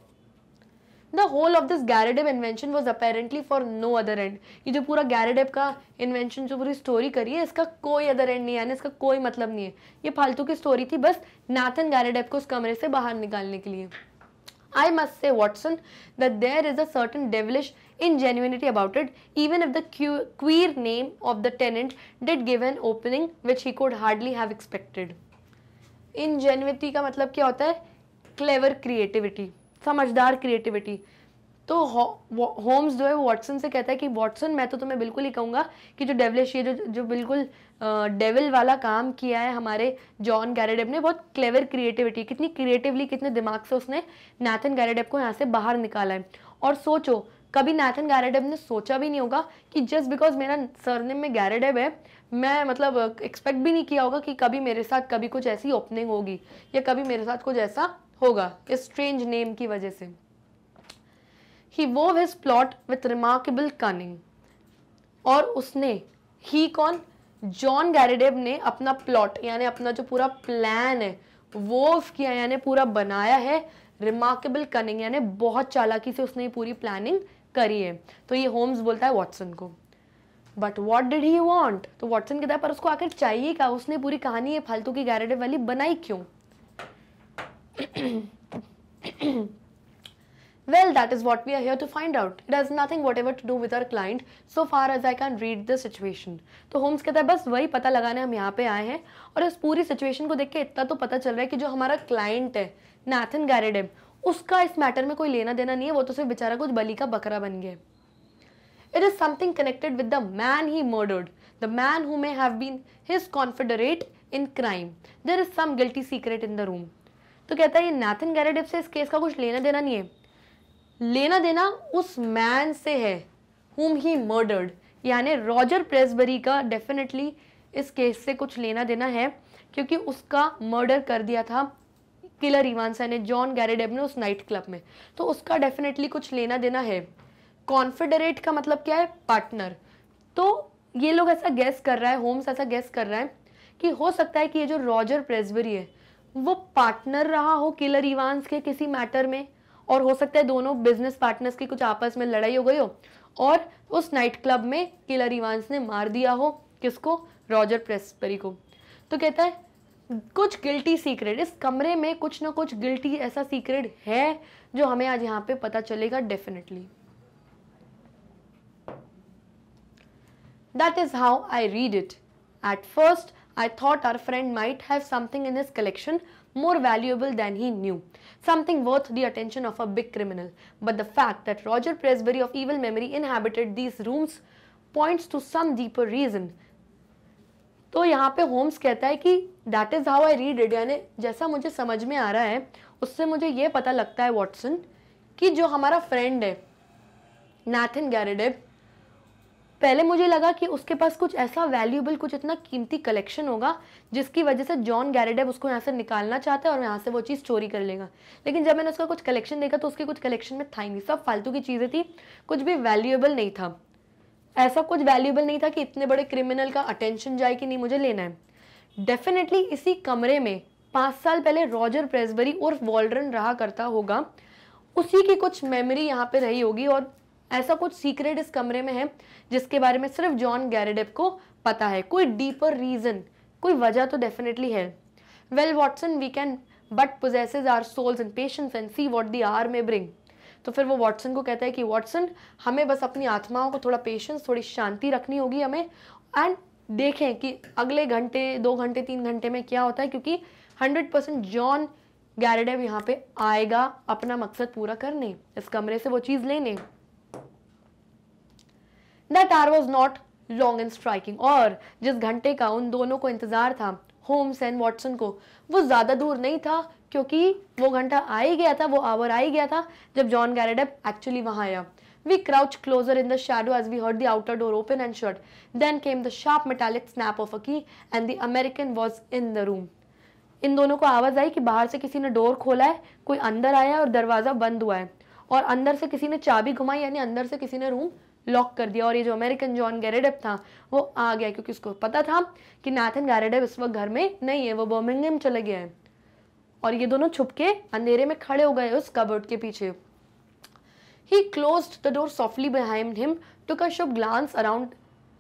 the whole of this Garrideb invention was apparently for no other end ये जो पूरा गैरेडिव का इन्वेंशन जो पूरी स्टोरी करी है इसका कोई अदर एंड नहीं है ना इसका कोई मतलब नहीं है ये फालतू की स्टोरी थी बस नाथन गैरेडिव को उस कमरे से बाहर निकालने के लिए I must say, Watson, that there is a certain devilish ingenuity about it, even if the queer name of the tenant did give an opening which he could hardly have expected. Ingenuity का मतलब क्या होता है? Clever creativity, समझदार creativity. तो Holmes जो है वो वाटसन से कहता है कि वाटसन मैं तो तुम्हें बिल्कुल ही कहूँगा कि जो डेवलिश ये जो जो बिल्कुल डेविल वाला काम किया है हमारे जॉन गैरेडेप ने बहुत क्लेवर क्रिएटिविटी कितनी क्रिएटिवली कितने दिमाग से उसने नैथन गैरेडेप को यहाँ से बाहर निकाला है और सोचो कभी नैथन गैरेडेप ने सोचा भी नहीं होगा कि जस्ट बिकॉज मेरा सरनेम में गैरेडेब है मैं मतलब एक्सपेक्ट भी नहीं किया होगा कि कभी मेरे साथ कभी कुछ ऐसी ओपनिंग होगी या कभी मेरे साथ कुछ ऐसा होगा इस स्ट्रेंज नेम की वजह से he wove his plot with remarkable cunning और उसने ही कौन जॉन गैरेडेव ने अपना प्लॉट यानी अपना जो पूरा प्लान है वो किया यानी पूरा बनाया है रिमार्केबल कनिंग यानी बहुत चालाकी से उसने पूरी प्लानिंग करी है तो ये होम्स बोलता है वॉटसन को but what did he want तो वॉटसन कहता है पर उसको आखिर चाहिए क्या उसने पूरी कहानी ये फालतू की गैरेडेव वाली बनाई क्यों Well, that is what we are here to find out. It has nothing whatever to do with our client so far as I can read the situation. तो होम्स कहता है बस वही पता लगाने हम यहाँ पे आए हैं और इस पूरी सिचुएशन को देख के इतना तो पता चल रहा है कि जो हमारा क्लाइंट है नैथन गैरेडेम उसका इस मैटर में कोई लेना देना नहीं है वो तो सिर्फ बेचारा कुछ बली का बकरा बन गया it is something connected with the man he murdered the man who may have been his confederate in crime there is some guilty secret in the room तो कहता है ये नैथन गैरेडेव से इस केस का कुछ लेना देना नहीं है लेना देना उस मैन से है हुम ही मर्डर्ड यानी रॉजर प्रेसबरी का डेफिनेटली इस केस से कुछ लेना देना है क्योंकि उसका मर्डर कर दिया था किलर इवानसा ने जॉन गैरेडेब ने उस नाइट क्लब में तो उसका डेफिनेटली कुछ लेना देना है कॉन्फेडरेट का मतलब क्या है पार्टनर तो ये लोग ऐसा गैस कर रहा है होम्स ऐसा गैस कर रहा है कि हो सकता है कि ये जो रॉजर प्रेसबरी है वो पार्टनर रहा हो किलर इवान्स के किसी मैटर में और हो सकता है दोनों बिजनेस पार्टनर्स की कुछ आपस में लड़ाई हो गई हो और उस नाइट क्लब में किलर इवांस ने मार दिया हो किसको रॉजर प्रेस्परी को तो कहता है कुछ गिल्टी सीक्रेट इस कमरे में कुछ ना कुछ गिल्टी ऐसा सीक्रेट है जो हमें आज यहाँ पे पता चलेगा definitely that is how I read it at first I thought our friend might have something in his collection more valuable than he knew, something worth the attention of a big criminal. But the fact that Roger Presbury of evil memory inhabited these rooms points to some deeper reason. तो यहाँ पे Holmes कहता है कि that is how I read it यानी जैसा मुझे समझ में आ रहा है उससे मुझे ये पता लगता है वॉटसन कि जो हमारा फ्रेंड है नैथन गैरेडेब पहले मुझे लगा कि उसके पास कुछ ऐसा वैल्यूबल कुछ इतना कीमती कलेक्शन होगा जिसकी वजह से जॉन गैरेडेव उसको यहाँ से निकालना चाहता है और यहाँ से वो चीज़ चोरी कर लेगा लेकिन जब मैंने उसका कुछ कलेक्शन देखा तो उसके कुछ कलेक्शन में था ही नहीं सब फालतू की चीज़ें थी कुछ भी वैल्यूएबल नहीं था ऐसा कुछ वैल्यूएबल नहीं था कि इतने बड़े क्रिमिनल का अटेंशन जाए कि नहीं मुझे लेना है डेफिनेटली इसी कमरे में पाँच साल पहले रॉजर प्रेसबरी और वॉल्ड्रन रहा करता होगा उसी की कुछ मेमोरी यहाँ पे रही होगी और ऐसा कुछ सीक्रेट इस कमरे में है जिसके बारे में सिर्फ जॉन गैरेडेप को पता है कोई डीपर रीज़न कोई वजह तो डेफिनेटली है well Watson we can but possesses our souls and patience and see what the hour may bring तो फिर वो वॉटसन को कहता है कि वॉटसन हमें बस अपनी आत्माओं को थोड़ा पेशेंस थोड़ी शांति रखनी होगी हमें एंड देखें कि अगले घंटे दो घंटे तीन घंटे में क्या होता है क्योंकि हंड्रेड परसेंट जॉन गैरेडेव यहाँ पे आएगा अपना मकसद पूरा करने इस कमरे से वो चीज़ लेने that hour was not long and striking और जिस घंटे का उन दोनों को इंतज़ार था होम्स एंड वॉटसन को वो ज़्यादा दूर नहीं था क्योंकि वो घंटा आ ही गया था वो आवर आ ही गया था जब जॉन गैरेडप एक्चुअली वहां आया we crouch closer in the shadow as we heard the outer door open and shut then came the sharp metallic snap of a key and the American was in the room इन दोनों को आवाज़ आई कि बाहर से किसी ने door खोला है कोई अंदर आया और दरवाज़ा बंद हुआ है और अंदर से किसी ने चाबी घुमाई यानी अंदर से किसी ने रूम लॉक कर दिया और ये जो अमेरिकन जॉन गैरेडेप था वो आ गया क्योंकि उसको पता था कि नाथन गैरेडेप इस वक्त घर में नहीं है वो बर्मिंगम चले गया है और ये दोनों छुप के अंधेरे में खड़े हो गए उस कबर्ड के पीछे he close the door softly behind him took a शुभ glance around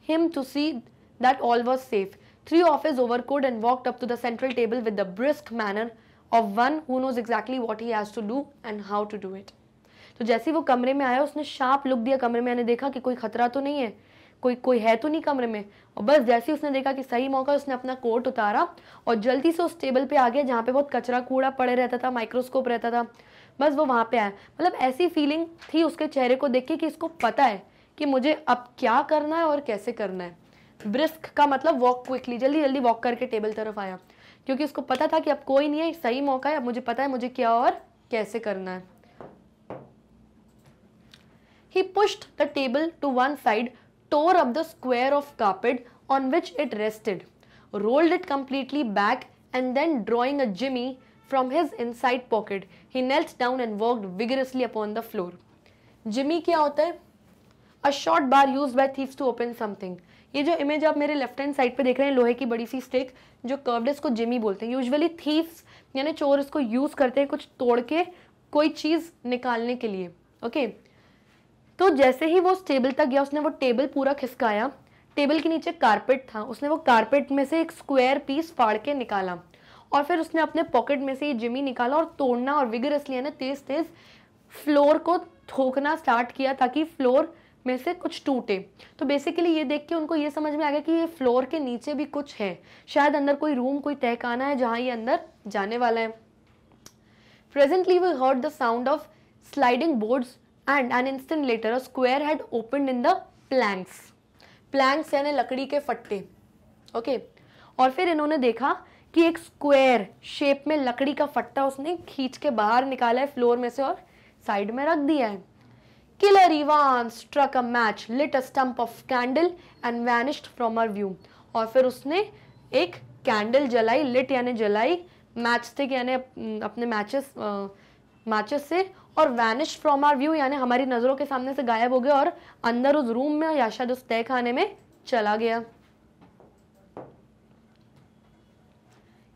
him to see that all was safe threw off his overcoat and walked up to the central table with the brisk manner of one who knows exactly what he has to do and how to do it. तो जैसे ही वो कमरे में आया उसने sharp look दिया कमरे में मैंने देखा कि कोई खतरा तो नहीं है कोई कोई है तो नहीं कमरे में और बस जैसे ही उसने देखा कि सही मौका उसने अपना कोट उतारा और जल्दी से उस टेबल पे आ गया जहाँ पे बहुत कचरा कूड़ा पड़े रहता था माइक्रोस्कोप रहता था बस वो वहाँ पे आया मतलब ऐसी फीलिंग थी उसके चेहरे को देख के कि इसको पता है कि मुझे अब क्या करना है और कैसे करना है ब्रिस्क का मतलब वॉक क्विकली जल्दी जल्दी वॉक करके टेबल तरफ आया क्योंकि उसको पता था कि अब कोई नहीं है सही मौका है अब मुझे पता है मुझे क्या और कैसे करना है He pushed the table to one side, tore up the square of carpet on which it rested, rolled it completely back, and then drawing a jimmy from his inside pocket, he knelt down and worked vigorously upon the floor. Jimmy kya hota hai a short bar used by thieves to open something ये जो image आप मेरे left hand side पे देख रहे हैं लोहे की बड़ी सी स्टेक जो कर्व्ड है इसको जिमी बोलते हैं यूजुअली थीव्स यानी चोर इसको यूज़ करते हैं कुछ तोड़ के कोई चीज़ निकालने के लिए ओके okay? तो जैसे ही वो उस टेबल तक गया उसने वो टेबल पूरा खिसकाया टेबल के नीचे कारपेट था उसने वो कारपेट में से एक स्क्वायर पीस फाड़ के निकाला और फिर उसने अपने पॉकेट में से ये जिमी निकाला और तोड़ना और विगरसली ना तेज़ तेज़ फ्लोर को ठोकना स्टार्ट किया ताकि फ्लोर में से कुछ टूटे तो बेसिकली ये देख के उनको ये समझ में आ गया कि ये फ्लोर के नीचे भी कुछ है शायद अंदर कोई रूम कोई तहखाना है जहाँ ये अंदर जाने वाला है presently we heard the sound of sliding boards and an instant later a square had opened in the planks planks यानी लकड़ी के फट्टे ओके okay? और फिर इन्होंने देखा कि एक स्क्वायर शेप में लकड़ी का फट्टा उसने खींच के बाहर निकाला है फ्लोर में से और साइड में रख दिया है killer Evan struck a match lit a stump of candle and vanished from our view और फिर उसने एक कैंडल जलाई लिट यानी जलाई मैच थे यानी अपने मैचेस मैचेस से और वैनिश फ्रॉम आर व्यू यानी हमारी नज़रों के सामने से गायब हो गया और अंदर उस रूम में या शायद उस तय खाने में चला गया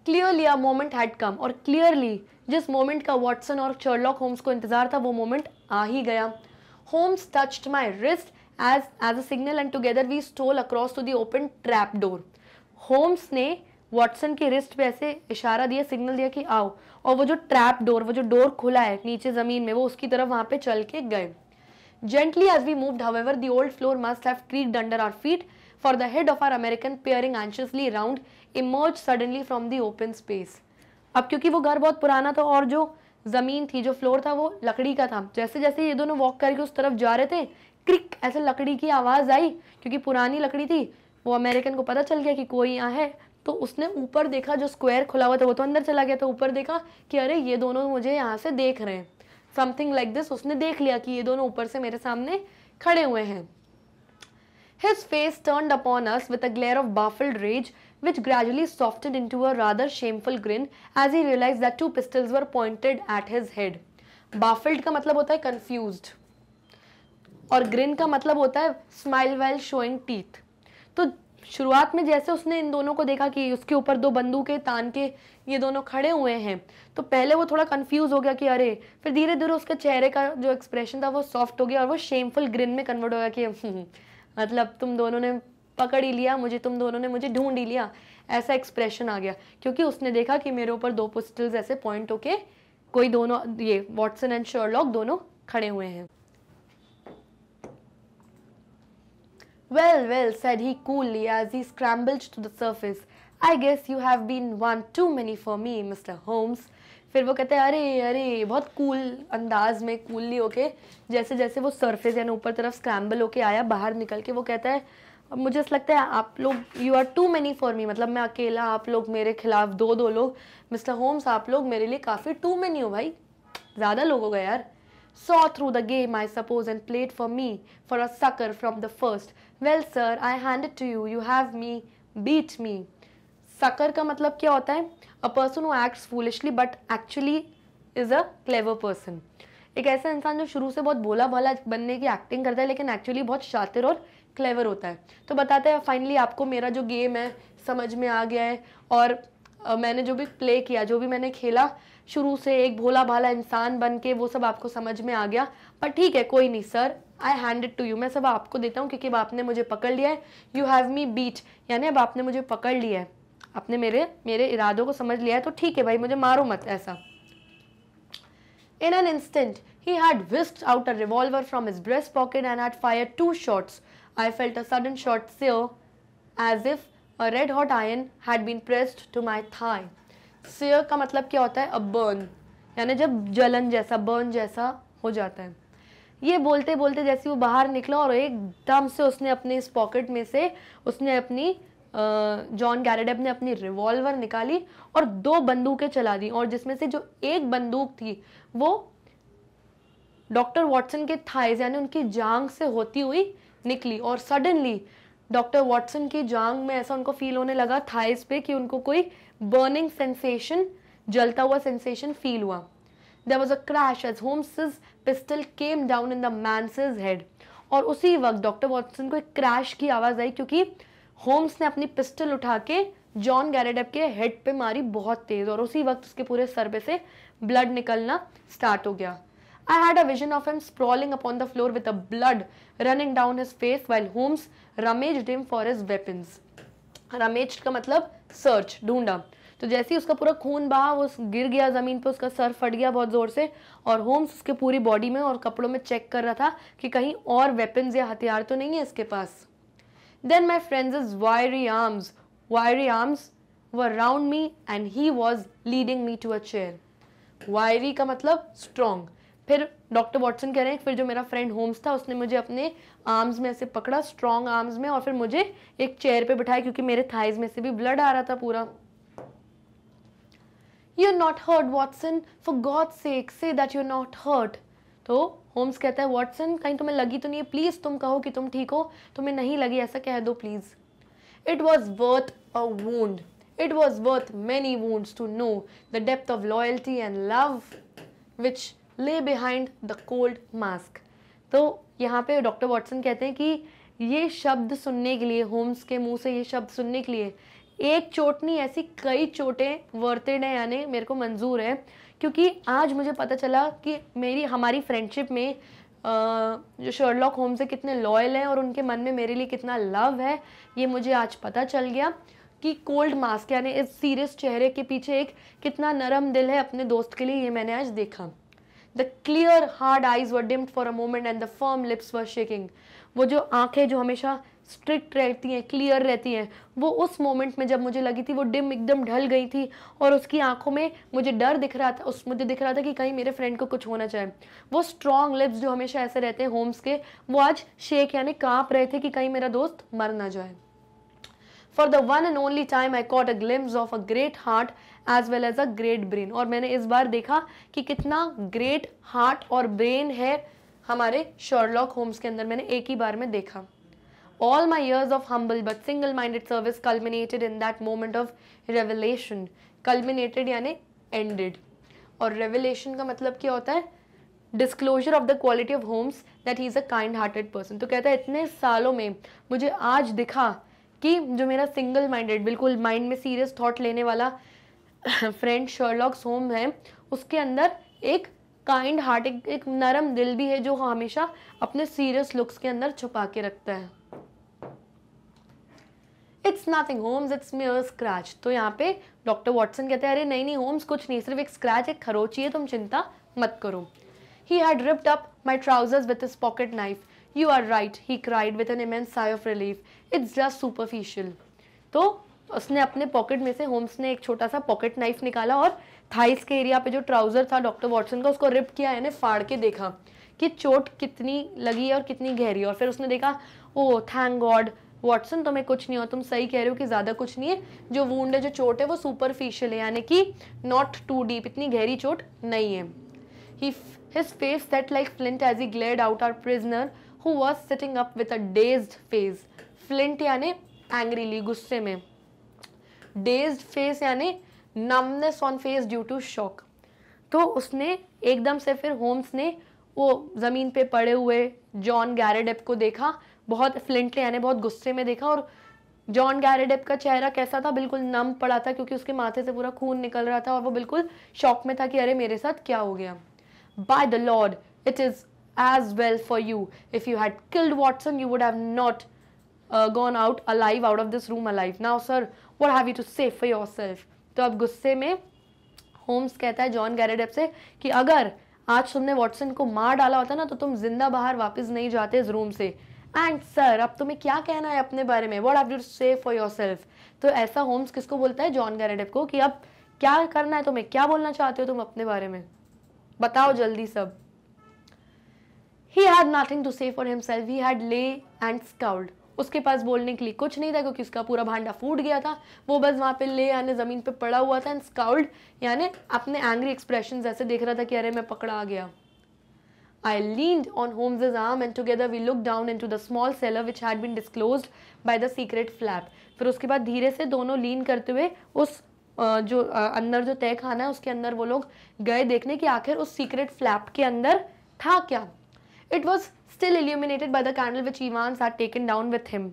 clearly a moment had come और क्लियरली जिस मोमेंट का वॉटसन और चर्लॉक होम्स को इंतजार था वो मोमेंट आ ही गया Holmes touch my wrist as as a signal and together we stole across to the open trap door Holmes ने वॉटसन के रिस्ट पे ऐसे इशारा दिया सिग्नल दिया कि आओ और वो जो ट्रैप डोर वो जो डोर खुला है नीचे ज़मीन में वो उसकी तरफ वहाँ पे चल के गए gently as we moved over the old floor must have creaked under our feet for the head of our American peering anxiously round emerge suddenly from the open space अब क्योंकि वो घर बहुत पुराना था और जो ज़मीन थी जो फ्लोर था वो लकड़ी का था जैसे जैसे ये दोनों वॉक करके उस तरफ जा रहे थे क्रिक ऐसे लकड़ी की आवाज़ आई क्योंकि पुरानी लकड़ी थी वो अमेरिकन को पता चल गया कि कोई यहाँ है तो उसने ऊपर देखा जो स्क्वायर खुला हुआ था वो तो अंदर चला गया था ऊपर देखा कि अरे ये दोनों मुझे यहाँ से देख रहे हैं समथिंग लाइक दिस उसने देख लिया कि ये दोनों ऊपर से मेरे सामने खड़े हुए हैं his face turn upon us with a glare of baffle rage which gradually soften into a rather shameful grin as he realise that two pistols were pointed at his head baffled का मतलब होता है confuse और green का मतलब होता है smile well showing teeth तो शुरुआत में जैसे उसने इन दोनों को देखा कि उसके ऊपर दो बंदूकें तान के ये दोनों खड़े हुए हैं तो पहले वो थोड़ा कंफ्यूज हो गया कि अरे फिर धीरे धीरे उसके चेहरे का जो एक्सप्रेशन था वो सॉफ्ट हो गया और वो शेमफुल ग्रिन में कन्वर्ट हो गया कि हम्म, मतलब तुम दोनों ने पकड़ ही लिया मुझे तुम दोनों ने मुझे ढूंढ ही लिया ऐसा एक्सप्रेशन आ गया क्योंकि उसने देखा कि मेरे ऊपर दो पिस्टल्स ऐसे पॉइंट होके कोई दोनों ये वॉटसन एंड शर्लॉक दोनों खड़े हुए हैं Well, well, said he coolly as he scrambled to the surface. I guess you have been one too many for me, Mr. Holmes. फिर वो कहते हैं अरे अरे बहुत कूल अंदाज में कूलली होके जैसे जैसे वो सरफेस यानी ऊपर तरफ स्क्रैम्बल होके आया बाहर निकल के वो कहता है मुझे ऐसा लगता है आप लोग you are too many for me मतलब मैं अकेला आप लोग मेरे खिलाफ दो दो लोग मिस्टर होम्स आप लोग मेरे लिए काफ़ी टू मैनी हो भाई ज़्यादा लोग हो गए यार saw through the game, I suppose, and played for me for a sucker from the first. Well, sir, I hand it to you. You have me, beat me. Sucker ka matlab kya hota hai? A person who acts foolishly but actually is a clever person. एक ऐसा इंसान जो शुरू से बहुत बोला भला बनने की एक्टिंग करता है लेकिन एक्चुअली बहुत शातिर और क्लेवर होता है तो बताता है फाइनली आपको मेरा जो गेम है समझ में आ गया है और मैंने जो भी प्ले किया जो भी मैंने खेला शुरू से एक भोला भाला इंसान बन के वो सब आपको समझ में आ गया पर ठीक है कोई नहीं sir I hand it to you मैं सब आपको देता हूँ क्योंकि अब आपने मुझे पकड़ लिया है यू हैव मी बीट यानी अब आपने मुझे पकड़ लिया है आपने मेरे मेरे इरादों को समझ लिया है तो ठीक है भाई मुझे मारो मत ऐसा in an instant he had whisked out a revolver from his breast pocket and had fire two shots I felt a sudden shot save as if a red hot iron had been pressed to my thigh sear का मतलब क्या होता है a burn यानी जब जलन जैसा burn जैसा हो जाता है ये बोलते बोलते जैसे वो बाहर निकला और एकदम से उसने अपने इस पॉकेट में से उसने अपनी जॉन गैरेडेब ने अपनी रिवॉल्वर निकाली और दो बंदूकें चला दी और जिसमें से जो एक बंदूक थी वो डॉक्टर वॉटसन के थाइज यानी उनकी जांग से होती हुई निकली और सडनली डॉक्टर वॉटसन की जांग में ऐसा उनको फील होने लगा थाइज पे कि उनको कोई बर्निंग सेंसेशन जलता हुआ सेंसेशन फील हुआ there was a crash as Holmes's pistol came down in the man's head और उसी वक्त डॉक्टर वॉटसन को एक क्रैश की आवाज़ आई क्योंकि होम्स ने अपनी पिस्टल उठा के जॉन गैरेडप के हेड पे मारी बहुत तेज़ और उसी वक्त उसके पूरे सर पे से ब्लड निकलना स्टार्ट हो गया I had a vision of him sprawling upon the floor with a blood running down his face well Holmes rummage dim for his weapons rummage का मतलब सर्च ढूंढा तो जैसे ही उसका पूरा खून बहा वो गिर गया ज़मीन पे उसका सर फट गया बहुत ज़ोर से और होम्स उसके पूरी बॉडी में और कपड़ों में चेक कर रहा था कि कहीं और वेपन्स या हथियार तो नहीं है इसके पास then my friend's is wiry arms wiry arms were round me and he was leading me to a chair wiry का मतलब स्ट्रोंग फिर डॉक्टर वॉटसन कह रहे हैं फिर जो मेरा फ्रेंड होम्स था उसने मुझे अपने आर्म्स में ऐसे पकड़ा स्ट्रॉन्ग आर्म्स में और फिर मुझे एक चेयर पे बिठाया क्योंकि मेरे थाइज में से भी ब्लड आ रहा था पूरा you are not hurt Watson for God sake say that you are not hurt तो होम्स कहता है वॉटसन कहीं तुम्हें लगी तो नहीं है प्लीज़ तुम कहो कि तुम ठीक हो तुम्हें नहीं लगी ऐसा कह दो please it was worth a wound it was worth many wounds to know the depth of loyalty and love which lay behind the cold mask तो यहाँ पे डॉक्टर वॉटसन कहते हैं कि ये शब्द सुनने के लिए होम्स के मुंह से ये शब्द सुनने के लिए एक चोट नहीं ऐसी कई चोटें वर्तेड हैं यानी मेरे को मंजूर है क्योंकि आज मुझे पता चला कि मेरी हमारी फ्रेंडशिप में जो शर्लॉक होम्स है कितने लॉयल हैं और उनके मन में मेरे लिए कितना लव है ये मुझे आज पता चल गया कि कोल्ड मास्क यानी इस सीरियस चेहरे के पीछे एक कितना नरम दिल है अपने दोस्त के लिए ये मैंने आज देखा the clear hard eyes were dimmed for a moment and the firm lips were shaking वो जो आंखें जो हमेशा स्ट्रिक्ट रहती हैं क्लियर रहती हैं वो उस मोमेंट में जब मुझे लगी थी वो डिम एकदम ढल गई थी और उसकी आंखों में मुझे डर दिख रहा था उस मुझे दिख रहा था कि कहीं मेरे फ्रेंड को कुछ होना चाहे वो स्ट्रॉन्ग लिप्स जो हमेशा ऐसे रहते हैं होम्स के वो आज शेक यानी कांप रहे थे कि कहीं मेरा दोस्त मर ना जाए for the one and only time I caught a glimpse of a great heart as well as a great brain और मैंने इस बार देखा कि कितना ग्रेट हार्ट और ब्रेन है हमारे शर्लॉक होम्स के अंदर मैंने एक ही बार में देखा all my years of humble but single minded service culminated in that moment of revelation culminated यानी एंडेड और रेवलेशन का मतलब क्या होता है disclosure of the quality of Holmes that he is a kind hearted person तो कहता है इतने सालों में मुझे आज दिखा कि जो मेरा सिंगल माइंडेड बिल्कुल माइंड में सीरियस थॉट लेने वाला फ्रेंड शर्लॉक्स होम है उसके अंदर एक काइंड हार्ट एक, एक नरम दिल भी है जो हमेशा अपने सीरियस लुक्स के अंदर छुपा के रखता है it's nothing Holmes it's mere scratch तो यहाँ पे डॉक्टर वॉटसन कहते हैं अरे नहीं नहीं होम्स कुछ नहीं सिर्फ एक स्क्रैच एक खरोची है तुम चिंता मत करो he had ripped up my trousers with his pocket knife you are right he cried with an immense sigh of relief it's just superficial तो उसने अपने पॉकेट में से होम्स ने एक छोटा सा पॉकेट नाइफ निकाला और थाइस के एरिया पे जो ट्राउज़र था डॉक्टर वॉटसन का उसको रिप किया यानी फाड़ के देखा कि चोट कितनी लगी है और कितनी गहरी और फिर उसने देखा ओ थैंक गॉड वॉटसन तुम्हें कुछ नहीं हो तुम सही कह रहे हो कि ज़्यादा कुछ नहीं है जो वूंड है जो चोट है वो सुपरफिशियल है यानी कि नॉट टू डीप इतनी गहरी चोट नहीं है ही his face set like flint as he glared out our prisoner who was sitting up with a dazed face flint यानी एंग्रीली गुस्से में डेज्ड फेस यानी numbness on face due to shock तो उसने एकदम से फिर होम्स ने वो ज़मीन पे पड़े हुए जॉन गैरेडेप को देखा बहुत फ्लिंटली यानी बहुत गुस्से में देखा और जॉन गैरेडेप का चेहरा कैसा था बिल्कुल नम पड़ा था क्योंकि उसके माथे से पूरा खून निकल रहा था और वो बिल्कुल शॉक में था कि अरे मेरे साथ क्या हो गया by the Lord it is as well for you if you had killed Watson you would have not gone out alive out of this room alive now sir what have you to save for yourself तो अब गुस्से में Holmes कहता है John गैरेडेप से कि अगर आज तुमने वॉटसन को मार डाला होता ना तो तुम जिंदा बाहर वापस नहीं जाते इस रूम से एंड सर अब तुम्हें क्या कहना है अपने बारे में what have you to save for yourself तो ऐसा होम्स किसको बोलता है जॉन गैरेडेप को कि अब क्या करना है तुम्हें क्या बोलना चाहते हो तुम अपने बारे में बताओ जल्दी सब he had nothing to say for himself he had lay and scowled उसके पास बोलने के लिए कुछ नहीं था क्योंकि उसका पूरा भांडा फूट गया था वो बस वहाँ पे ले आने ज़मीन पे पड़ा हुआ था एंड स्काउल्ड यानी अपने एंग्री एक्सप्रेशन ऐसे देख रहा था कि अरे मैं पकड़ा आ गया I on Holmes is Holmes's and and we look down into the small cellar which had been disclosed by the secret flap फिर उसके बाद धीरे से दोनों लीन करते हुए उस जो अंदर जो तय खाना है उसके अंदर वो लोग गए देखने कि आखिर उस सीक्रेट फ्लैप के अंदर था क्या it was still illuminated by the candle which Evans are taken down with him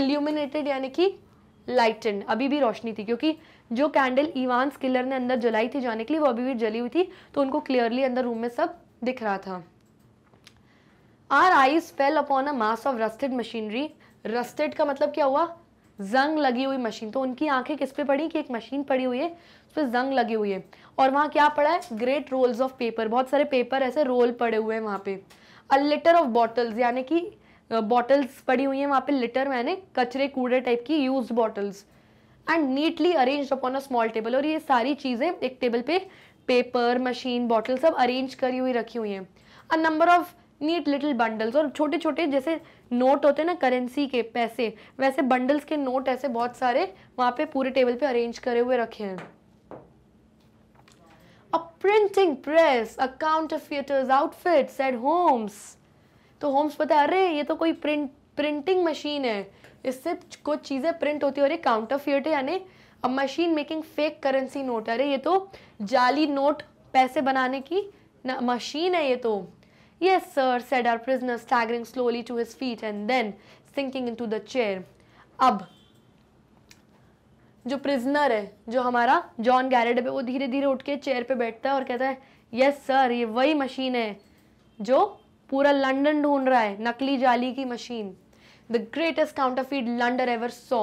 illuminated यानी कि लाइटन अभी भी रोशनी थी क्योंकि जो कैंडल इवान्स किलर ने अंदर जलाई थी जाने के लिए वो अभी भी जली हुई थी तो उनको क्लियरली अंदर रूम में सब दिख रहा था our eyes fell upon a mass of rusted machinery rusted का मतलब क्या हुआ जंग लगी हुई मशीन तो उनकी आंखें किस पे पड़ी कि एक मशीन पड़ी हुई है उस पर जंग लगी हुई है और वहाँ क्या पड़ा है ग्रेट रोल्स ऑफ पेपर बहुत सारे पेपर ऐसे रोल पड़े हुए हैं वहाँ पे अ लिटर ऑफ बॉटल्स यानी कि बॉटल्स पड़ी हुई हैं वहाँ पे लिटर मैंने कचरे कूड़े टाइप की used bottles and neatly arranged upon a small table और ये सारी चीज़ें एक टेबल पे पेपर मशीन बॉटल सब अरेंज करी हुई रखी हुई हैं a number of neat little bundles और छोटे छोटे जैसे नोट होते हैं ना करेंसी के पैसे वैसे बंडल्स के नोट ऐसे बहुत सारे वहाँ पे पूरे टेबल पे अरेंज करे हुए रखे हैं a printing press, a counterfeiter's outfit, said Holmes. तो होम्स पता है अरे ये तो कोई प्रिंट प्रिंटिंग मशीन है इससे कुछ चीज़ें प्रिंट होती है और ये काउंटरफियट है यानी अब machine making fake currency note है अरे ये तो जाली नोट पैसे बनाने की मशीन है ये तो yes sir said our prisoner staggering slowly to his feet and then sinking into the chair अब जो प्रिजनर है जो हमारा जॉन गैरेड है वो धीरे धीरे उठ के चेयर पे बैठता है और कहता है यस सर ये वही मशीन है जो पूरा लंडन ढूंढ रहा है नकली जाली की machine the greatest counterfeiter London ever saw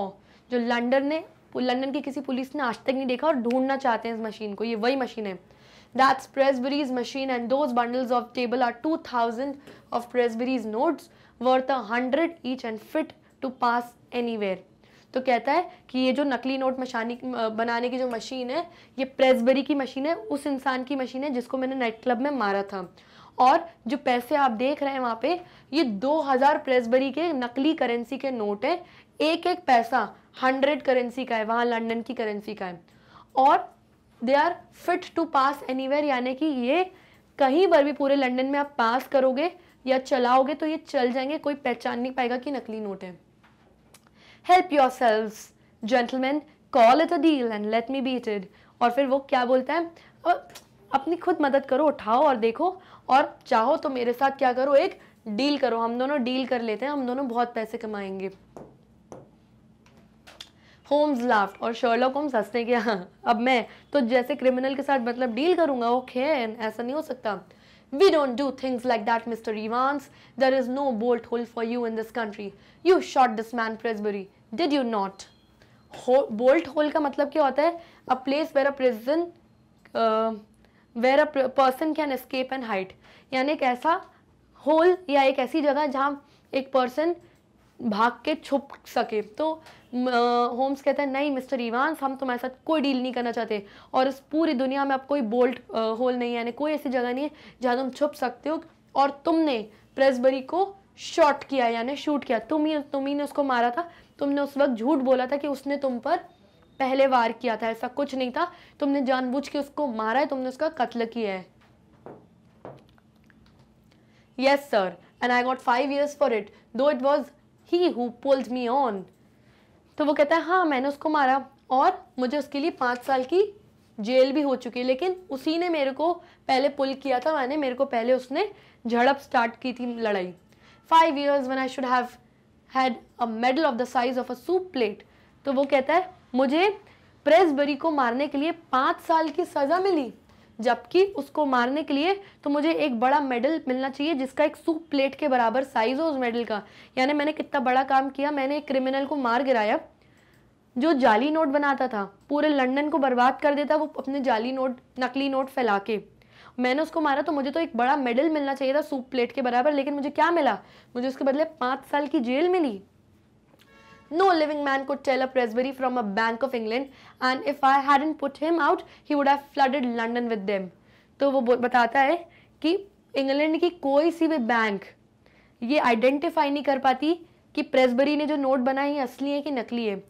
जो लंडन ने लंडन की किसी पुलिस ने आज तक नहीं देखा और ढूंढना चाहते हैं इस मशीन को ये वही मशीन है that's Pressbury's machine and those bundles of table are two thousand of Pressbury's notes worth a hundred each and fit to pass anywhere तो कहता है कि ये जो नकली नोट मशानी बनाने की जो मशीन है ये प्रेसबरी की मशीन है उस इंसान की मशीन है जिसको मैंने नाइट क्लब में मारा था और जो पैसे आप देख रहे हैं वहाँ पे ये 2000 प्रेसबरी के नकली करेंसी के नोट हैं एक एक पैसा हंड्रेड करेंसी का है वहाँ लंदन की करेंसी का है और they are fit to pass any यानी कि ये कहीं पर भी पूरे लंदन में आप पास करोगे या चलाओगे तो ये चल जाएंगे कोई पहचान नहीं पाएगा कि नकली नोट है help yourselves gentleman call it a deal and let me beat it और फिर वो क्या बोलता है अपनी खुद मदद करो उठाओ और देखो और चाहो तो मेरे साथ क्या करो एक डील करो हम दोनों डील कर लेते हैं हम दोनों बहुत पैसे कमाएंगे होम्स लाफ्ट और शर्लॉक होम्स हंसते के हाँ अब मैं तो जैसे क्रिमिनल के साथ मतलब डील करूंगा ओके ऐसा नहीं हो सकता we don't do things like that Mr Evans there is no bolt hole for you in this country you shot this man Pressbury did you not bolt hole का मतलब क्या होता है a place where a prison where a person can escape and hide यानी एक ऐसा whole या एक ऐसी जगह जहाँ एक पर्सन भाग के छुप सके तो होम्स uh, कहते हैं नहीं मिस्टर इवान्स हम तुम्हारे साथ कोई डील नहीं करना चाहते और इस पूरी दुनिया में अब कोई बोल्ट होल uh, नहीं है यानी कोई ऐसी जगह नहीं है जहाँ तुम छुप सकते हो और तुमने प्रेसबरी को शॉट किया यानी शूट किया तुम ही तुम ही ने उसको मारा था तुमने उस वक्त झूठ बोला था कि उसने तुम पर पहले वार किया था ऐसा कुछ नहीं था तुमने जानबूझ के उसको मारा है तुमने उसका कत्ल किया है yes sir and I got five years for it though it was he who pulled me on तो वो कहता है हाँ मैंने उसको मारा और मुझे उसके लिए पाँच साल की जेल भी हो चुकी है लेकिन उसी ने मेरे को पहले पुल किया था मैंने मेरे को पहले उसने झड़प स्टार्ट की थी लड़ाई five years when I should have had a medal of the size of a soup plate तो वो कहता है मुझे प्रेसबरी को मारने के लिए पाँच साल की सज़ा मिली जबकि उसको मारने के लिए तो मुझे एक बड़ा मेडल मिलना चाहिए जिसका एक सूप प्लेट के बराबर साइज़ हो उस मेडल का यानी मैंने कितना बड़ा काम किया मैंने एक क्रिमिनल को मार गिराया जो जाली नोट बनाता था पूरे लंदन को बर्बाद कर देता वो अपने जाली नोट नकली नोट फैला के मैंने उसको मारा तो मुझे तो एक बड़ा मेडल मिलना चाहिए था सूप प्लेट के बराबर लेकिन मुझे क्या मिला मुझे उसके बदले पाँच साल की जेल मिली No living man could tell a Presbury from a Bank of England, and if I hadn't put him out, he would have flooded London with them. तो वो बताता है कि इंग्लैंड की कोई सी भी बैंक ये आइडेंटिफाई नहीं कर पाती कि प्रेसबरी ने जो नोट बनाए ये असली है कि नकली है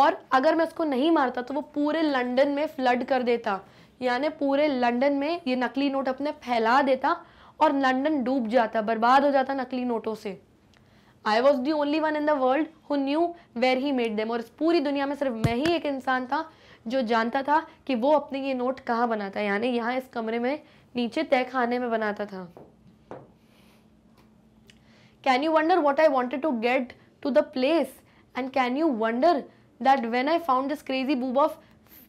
और अगर मैं उसको नहीं मारता तो वो पूरे लंदन में फ्लड कर देता यानी पूरे लंदन में ये नकली नोट अपने फैला देता और लंदन डूब जाता बर्बाद हो जाता नकली नोटों से I was the only one in the world who knew where he made them और इस पूरी दुनिया में सिर्फ मैं ही एक इंसान था जो जानता था कि वो अपने ये नोट कहाँ बनाता है यानी यहाँ इस कमरे में नीचे तय खाने में बनाता था can you wonder what I wanted to get to the place and can you wonder that when I found this crazy boob of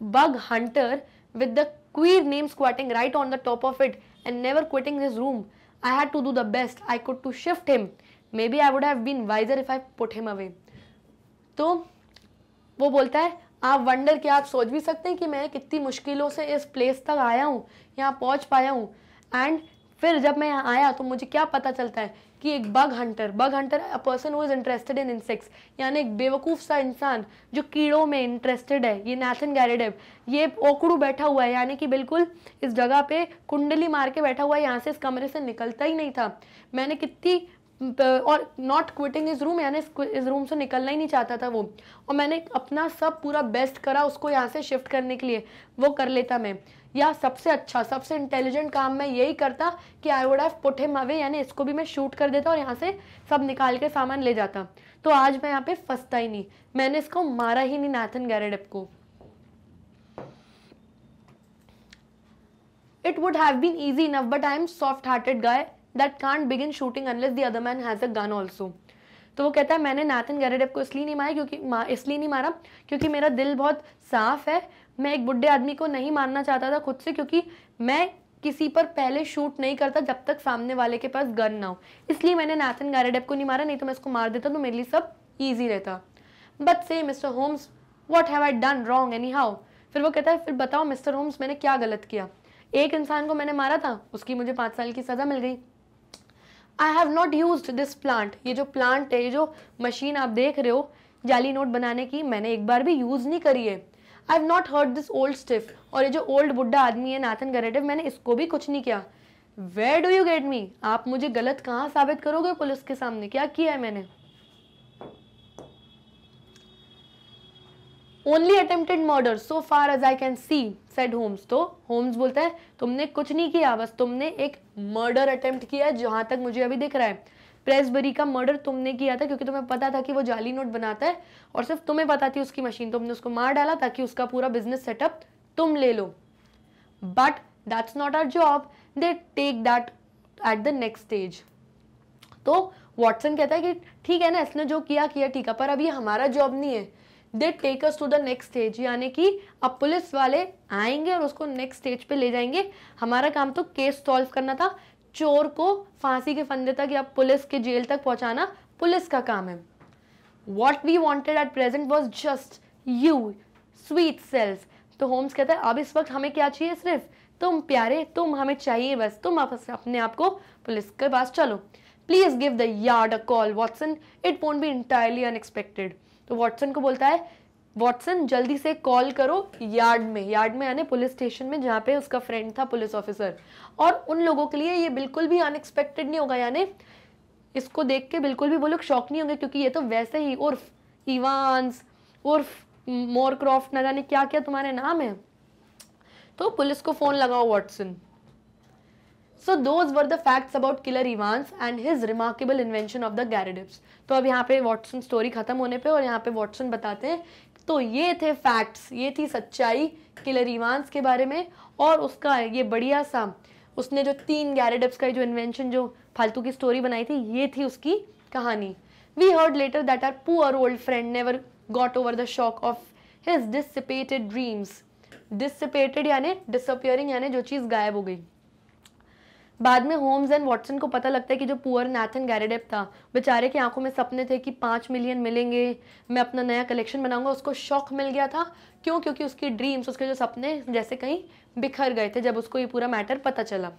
bug hunter with the queer name squatting right on the top of it and never quitting his room. I had to do the best I could to shift him. Maybe I would have been wiser if I put him away. तो वो बोलता है आप wonder क्या आप सोच भी सकते हैं कि मैं कितनी मुश्किलों से इस प्लेस तक आया हूँ यहाँ पहुँच पाया हूँ एंड फिर जब मैं यहाँ आया तो मुझे क्या पता चलता है कि एक bug hunter bug hunter a person who is interested in insects यानी एक बेवकूफ़ सा इंसान जो कीड़ों में इंटरेस्टेड है ये नैथन गैरेडेव ये ओकड़ू बैठा हुआ है यानी कि बिल्कुल इस जगह पे कुंडली मार के बैठा हुआ है यहाँ से इस कमरे से निकलता ही नहीं था मैंने कितनी और नॉट क्विटिंग इस रूम यानी इस रूम से निकलना ही नहीं चाहता था वो और मैंने अपना सब पूरा बेस्ट करा उसको यहाँ से शिफ्ट करने के लिए वो कर लेता मैं या सबसे अच्छा सबसे इंटेलिजेंट काम मैं यही करता कि I would have put him away यानी इसको भी मैं शूट कर देता और यहाँ से सब निकाल के सामान ले जाता तो आज मैं यहाँ पे फंसता ही नहीं मैंने इसको मारा ही नहीं नाथन गैरेडप को it would have been easy enough but I am soft hearted guy that can't begin shooting unless the other man has a gun also तो वो कहता है मैंने नाथन गैरेडेप को इसलिए नहीं मारा क्योंकि इसलिए नहीं मारा क्योंकि मेरा दिल बहुत साफ है मैं एक बुढ़े आदमी को नहीं मारना चाहता था खुद से क्योंकि मैं किसी पर पहले शूट नहीं करता जब तक सामने वाले के पास गन ना हो इसलिए मैंने नाथन गैरेडेप को नहीं मारा नहीं तो मैं इसको मार देता तो मेरे लिए सब ईजी रहता but say Mr Holmes what have I done wrong anyhow फिर वो कहता है फिर बताओ मिस्टर होम्स मैंने क्या गलत किया एक इंसान को मैंने मारा था उसकी मुझे पाँच साल की सज़ा मिल गई I have not used this plant ये जो प्लांट है ये जो मशीन आप देख रहे हो जाली नोट बनाने की मैंने एक बार भी यूज़ नहीं करी है I have not hurt this old stiff और ये जो ओल्ड बुढ़ा आदमी है नाथन गरेटिव मैंने इसको भी कुछ नहीं किया where do you get me आप मुझे गलत कहाँ साबित करोगे पुलिस के सामने क्या किया है मैंने only attempted murder so far as I can see said Holmes तो होम्स बोलता है तुमने कुछ नहीं किया बस तुमने एक मर्डर अटेम्प्ट किया जहां तक मुझे अभी दिख रहा है प्रेसबरी का मर्डर तुमने किया था क्योंकि तुम्हें पता था कि वो जाली नोट बनाता है और सिर्फ तुम्हें पता थी उसकी मशीन तुमने उसको मार डाला ताकि उसका पूरा बिजनेस सेटअप तुम ले लो but that's not our job they take that at the next stage तो वॉटसन कहता है कि ठीक है ना इसने जो किया किया ठीक है पर अभी हमारा जॉब नहीं है they take us to the next stage यानी कि अब पुलिस वाले आएंगे और उसको नेक्स्ट स्टेज पे ले जाएंगे हमारा काम तो केस सॉल्व करना था चोर को फांसी के फंदे तक या पुलिस के जेल तक पहुंचाना पुलिस का काम है what we wanted at present was just you sweet self तो होम्स कहता है अब इस वक्त हमें क्या चाहिए सिर्फ तुम प्यारे तुम हमें चाहिए बस तुम आपस अपने आप को पुलिस के पास चलो please give the Yard a call Watson it won't be entirely unexpected तो वॉटसन को बोलता है वॉटसन जल्दी से कॉल करो यार्ड में यार्ड में यानी पुलिस स्टेशन में जहाँ पे उसका फ्रेंड था पुलिस ऑफिसर और उन लोगों के लिए ये बिल्कुल भी अनएक्सपेक्टेड नहीं होगा यानी इसको देख के बिल्कुल भी वो लोग शौक नहीं होंगे क्योंकि ये तो वैसे ही उर्फ इवान्स उर्फ मोरक्रॉफ्ट ना जाने क्या क्या तुम्हारे नाम है तो पुलिस को फ़ोन लगाओ Watson so those were the facts about killer Evans and his remarkable invention of the Garridebs तो अब यहाँ पे वॉटसन स्टोरी खत्म होने पे और यहाँ पे वॉटसन बताते हैं तो ये थे फैक्ट्स ये थी सच्चाई किलर इवान्स के बारे में और उसका ये बढ़िया सा उसने जो तीन गैरेडिप्स का जो इन्वेंशन जो फालतू की स्टोरी बनाई थी ये थी उसकी कहानी we heard later that our poor old friend never got over the shock of his dissipated dreams dissipated यानी डिसअपियरिंग यानी जो चीज़ गायब हो गई बाद में होम्स एंड वॉटसन को पता लगता है कि जो पुअर नैथन गैरेडेप था बेचारे की आंखों में सपने थे कि पाँच मिलियन मिलेंगे मैं अपना नया कलेक्शन बनाऊंगा उसको शौक मिल गया था क्यों क्योंकि उसकी ड्रीम्स उसके जो सपने जैसे कहीं बिखर गए थे जब उसको ये पूरा मैटर पता चला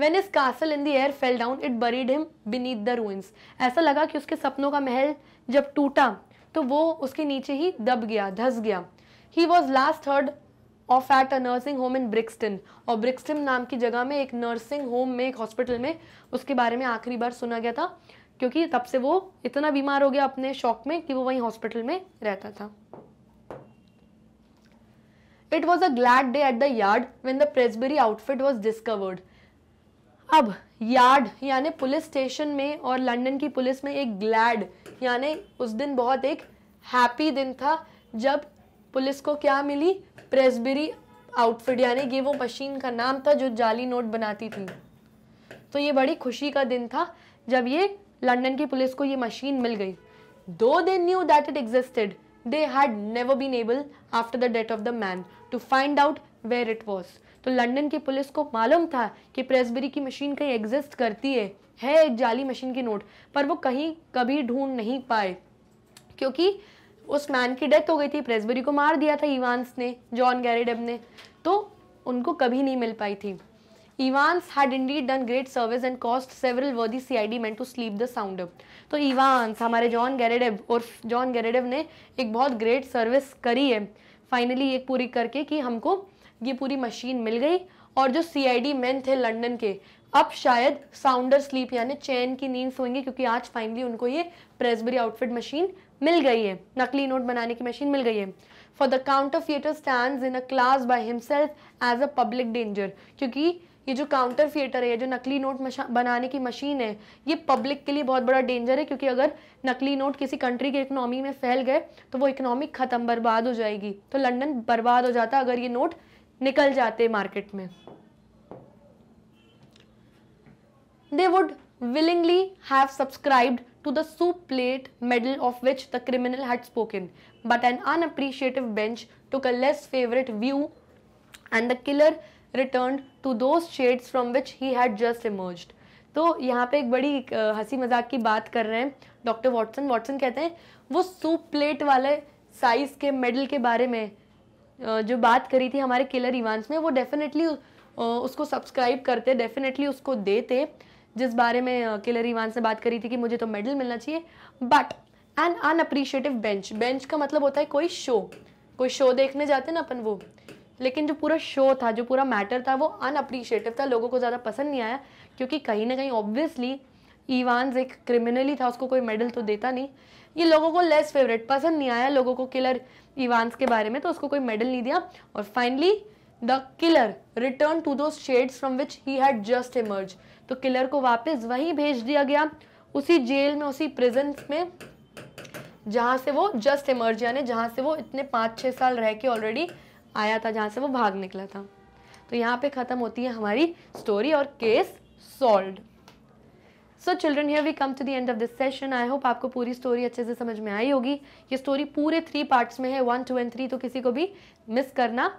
when his castle in the air fell down it buried him beneath the ruins ऐसा लगा कि उसके सपनों का महल जब टूटा तो वो उसके नीचे ही दब गया धस गया he was last heard of at a nursing home in Brixton और ब्रिक्सटन नाम की जगह में एक नर्सिंग होम में एक हॉस्पिटल में उसके बारे में आखिरी बार सुना गया था क्योंकि तब से वो इतना बीमार हो गया अपने शौक में कि वो वहीं हॉस्पिटल में रहता था it was a glad day at the yard when the Presbury outfit was discovered अब यार्ड यानी पुलिस स्टेशन में और लंदन की पुलिस में एक ग्लैड यानी उस दिन बहुत एक हैप्पी दिन था जब पुलिस को क्या मिली प्रेसबेरी आउटफिट यानी ये वो मशीन का नाम था जो जाली नोट बनाती थी तो ये बड़ी खुशी का दिन था जब ये लंदन की पुलिस को ये मशीन मिल गई दो they knew that it existed they had never been able after the death of the man to find out where it was तो लंदन की पुलिस को मालूम था कि प्रेसबेरी की मशीन कहीं एग्जिस्ट करती है है एक जाली मशीन की नोट पर वो कहीं कभी ढूंढ नहीं पाए क्योंकि उस मैन की डेथ हो गई थी प्रेसबरी को मार दिया था इवान्स ने जॉन गैरिडब ने तो उनको कभी नहीं मिल पाई थी had indeed done great service and cost several worthy C I D to to sleep the sound तो Evans हमारे जॉन गैरेडेव और जॉन गैरेडेव ने एक बहुत ग्रेट सर्विस करी है फाइनली एक पूरी करके कि हमको ये पूरी मशीन मिल गई और जो सी आई डी मैन थे लंडन के अब शायद साउंडर स्लीप यानी चैन की नींद सोएंगे क्योंकि आज फाइनली उनको ये प्रेसबरी आउटफिट मशीन मिल गई है नकली नोट बनाने की मशीन मिल गई है for the counterfeiter stand in a class by himself as a public danger क्योंकि ये जो काउंटर थिएटर है ये जो नकली नोट बनाने की मशीन है ये पब्लिक के लिए बहुत बड़ा डेंजर है क्योंकि अगर नकली नोट किसी कंट्री के इकोनॉमी में फैल गए तो वो इकोनॉमी ख़त्म बर्बाद हो जाएगी तो लंदन बर्बाद हो जाता अगर ये नोट निकल जाते मार्केट में they would willingly have subscribed to the soup plate medal of which the criminal had spoken. But an unappreciative bench took a less favorite view, and the killer returned to those shades from which he had just emerged. तो यहाँ पे एक बड़ी हंसी मजाक की बात कर रहे हैं डॉक्टर वॉटसन वॉटसन कहते हैं वो सूप प्लेट वाले साइज़ के मेडल के बारे में जो बात करी थी हमारे किलर इवान्स में वो डेफिनेटली उसको सब्सक्राइब करते डेफिनेटली उसको देते जिस बारे में किलर ईवान से बात करी थी कि मुझे तो मेडल मिलना चाहिए but an unappreciative bench bench का मतलब होता है कोई शो कोई शो देखने जाते ना अपन वो लेकिन जो पूरा शो था जो पूरा मैटर था वो अनअप्रिशिएटिव था लोगों को ज़्यादा पसंद नहीं आया क्योंकि कहीं ना कहीं ऑब्वियसली ईवान्स एक क्रिमिनल ही था उसको कोई मेडल तो देता नहीं ये लोगों को लेस फेवरेट पसंद नहीं आया लोगों को किलर ईवान्स के बारे में तो उसको कोई मेडल नहीं दिया और finally the killer return to those shades from which he had just emerged तो किलर को वापस वहीं भेज दिया गया उसी जेल में उसी प्रिजन में जहाँ से वो जस्ट इमर्ज यानी जहाँ से वो इतने पाँच छः साल रह के ऑलरेडी आया था जहाँ से वो भाग निकला था तो यहाँ पे ख़त्म होती है हमारी स्टोरी और case solve so children here we come to the end of this session I hope आपको पूरी स्टोरी अच्छे से समझ में आई होगी ये स्टोरी पूरे थ्री पार्ट्स में है वन टू एंड थ्री तो किसी को भी मिस करना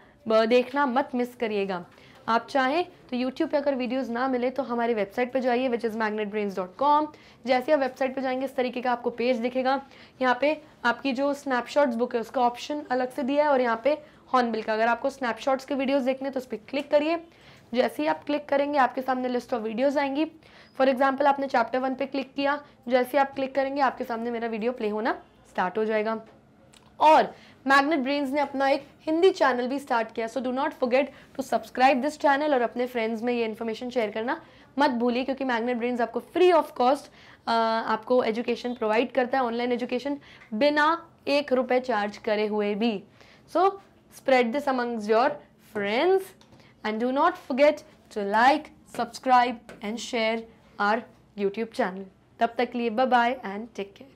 देखना मत मिस करिएगा आप चाहें तो यूट्यूब पे अगर वीडियोस ना मिले तो हमारी वेबसाइट पे जाइए which is Magnet Brains dot com जैसे आप वेबसाइट पे जाएंगे इस तरीके का आपको पेज दिखेगा यहाँ पे आपकी जो स्नैपशॉट्स बुक है उसका ऑप्शन अलग से दिया है और यहाँ पे हॉर्नबिल का अगर आपको स्नैपशॉट्स के वीडियोस देखने तो उस पर क्लिक करिए जैसे ही आप क्लिक करेंगे आपके सामने लिस्ट ऑफ वीडियोज़ आएंगी फॉर एग्जाम्पल आपने चैप्टर वन पे क्लिक किया जैसे आप क्लिक करेंगे आपके सामने मेरा वीडियो प्ले होना स्टार्ट हो जाएगा और मैग्नेट ब्रेन्स ने अपना एक हिंदी चैनल भी स्टार्ट किया so do not forget to subscribe this channel और अपने फ्रेंड्स में ये इन्फॉर्मेशन शेयर करना मत भूलिए क्योंकि मैग्नेट ब्रेन्स आपको फ्री ऑफ कॉस्ट आपको एजुकेशन प्रोवाइड करता है ऑनलाइन एजुकेशन बिना एक रुपये चार्ज करे हुए भी so spread this amongst your friends and do not forget to like subscribe and share our YouTube channel तब तक लिए bye bye and take care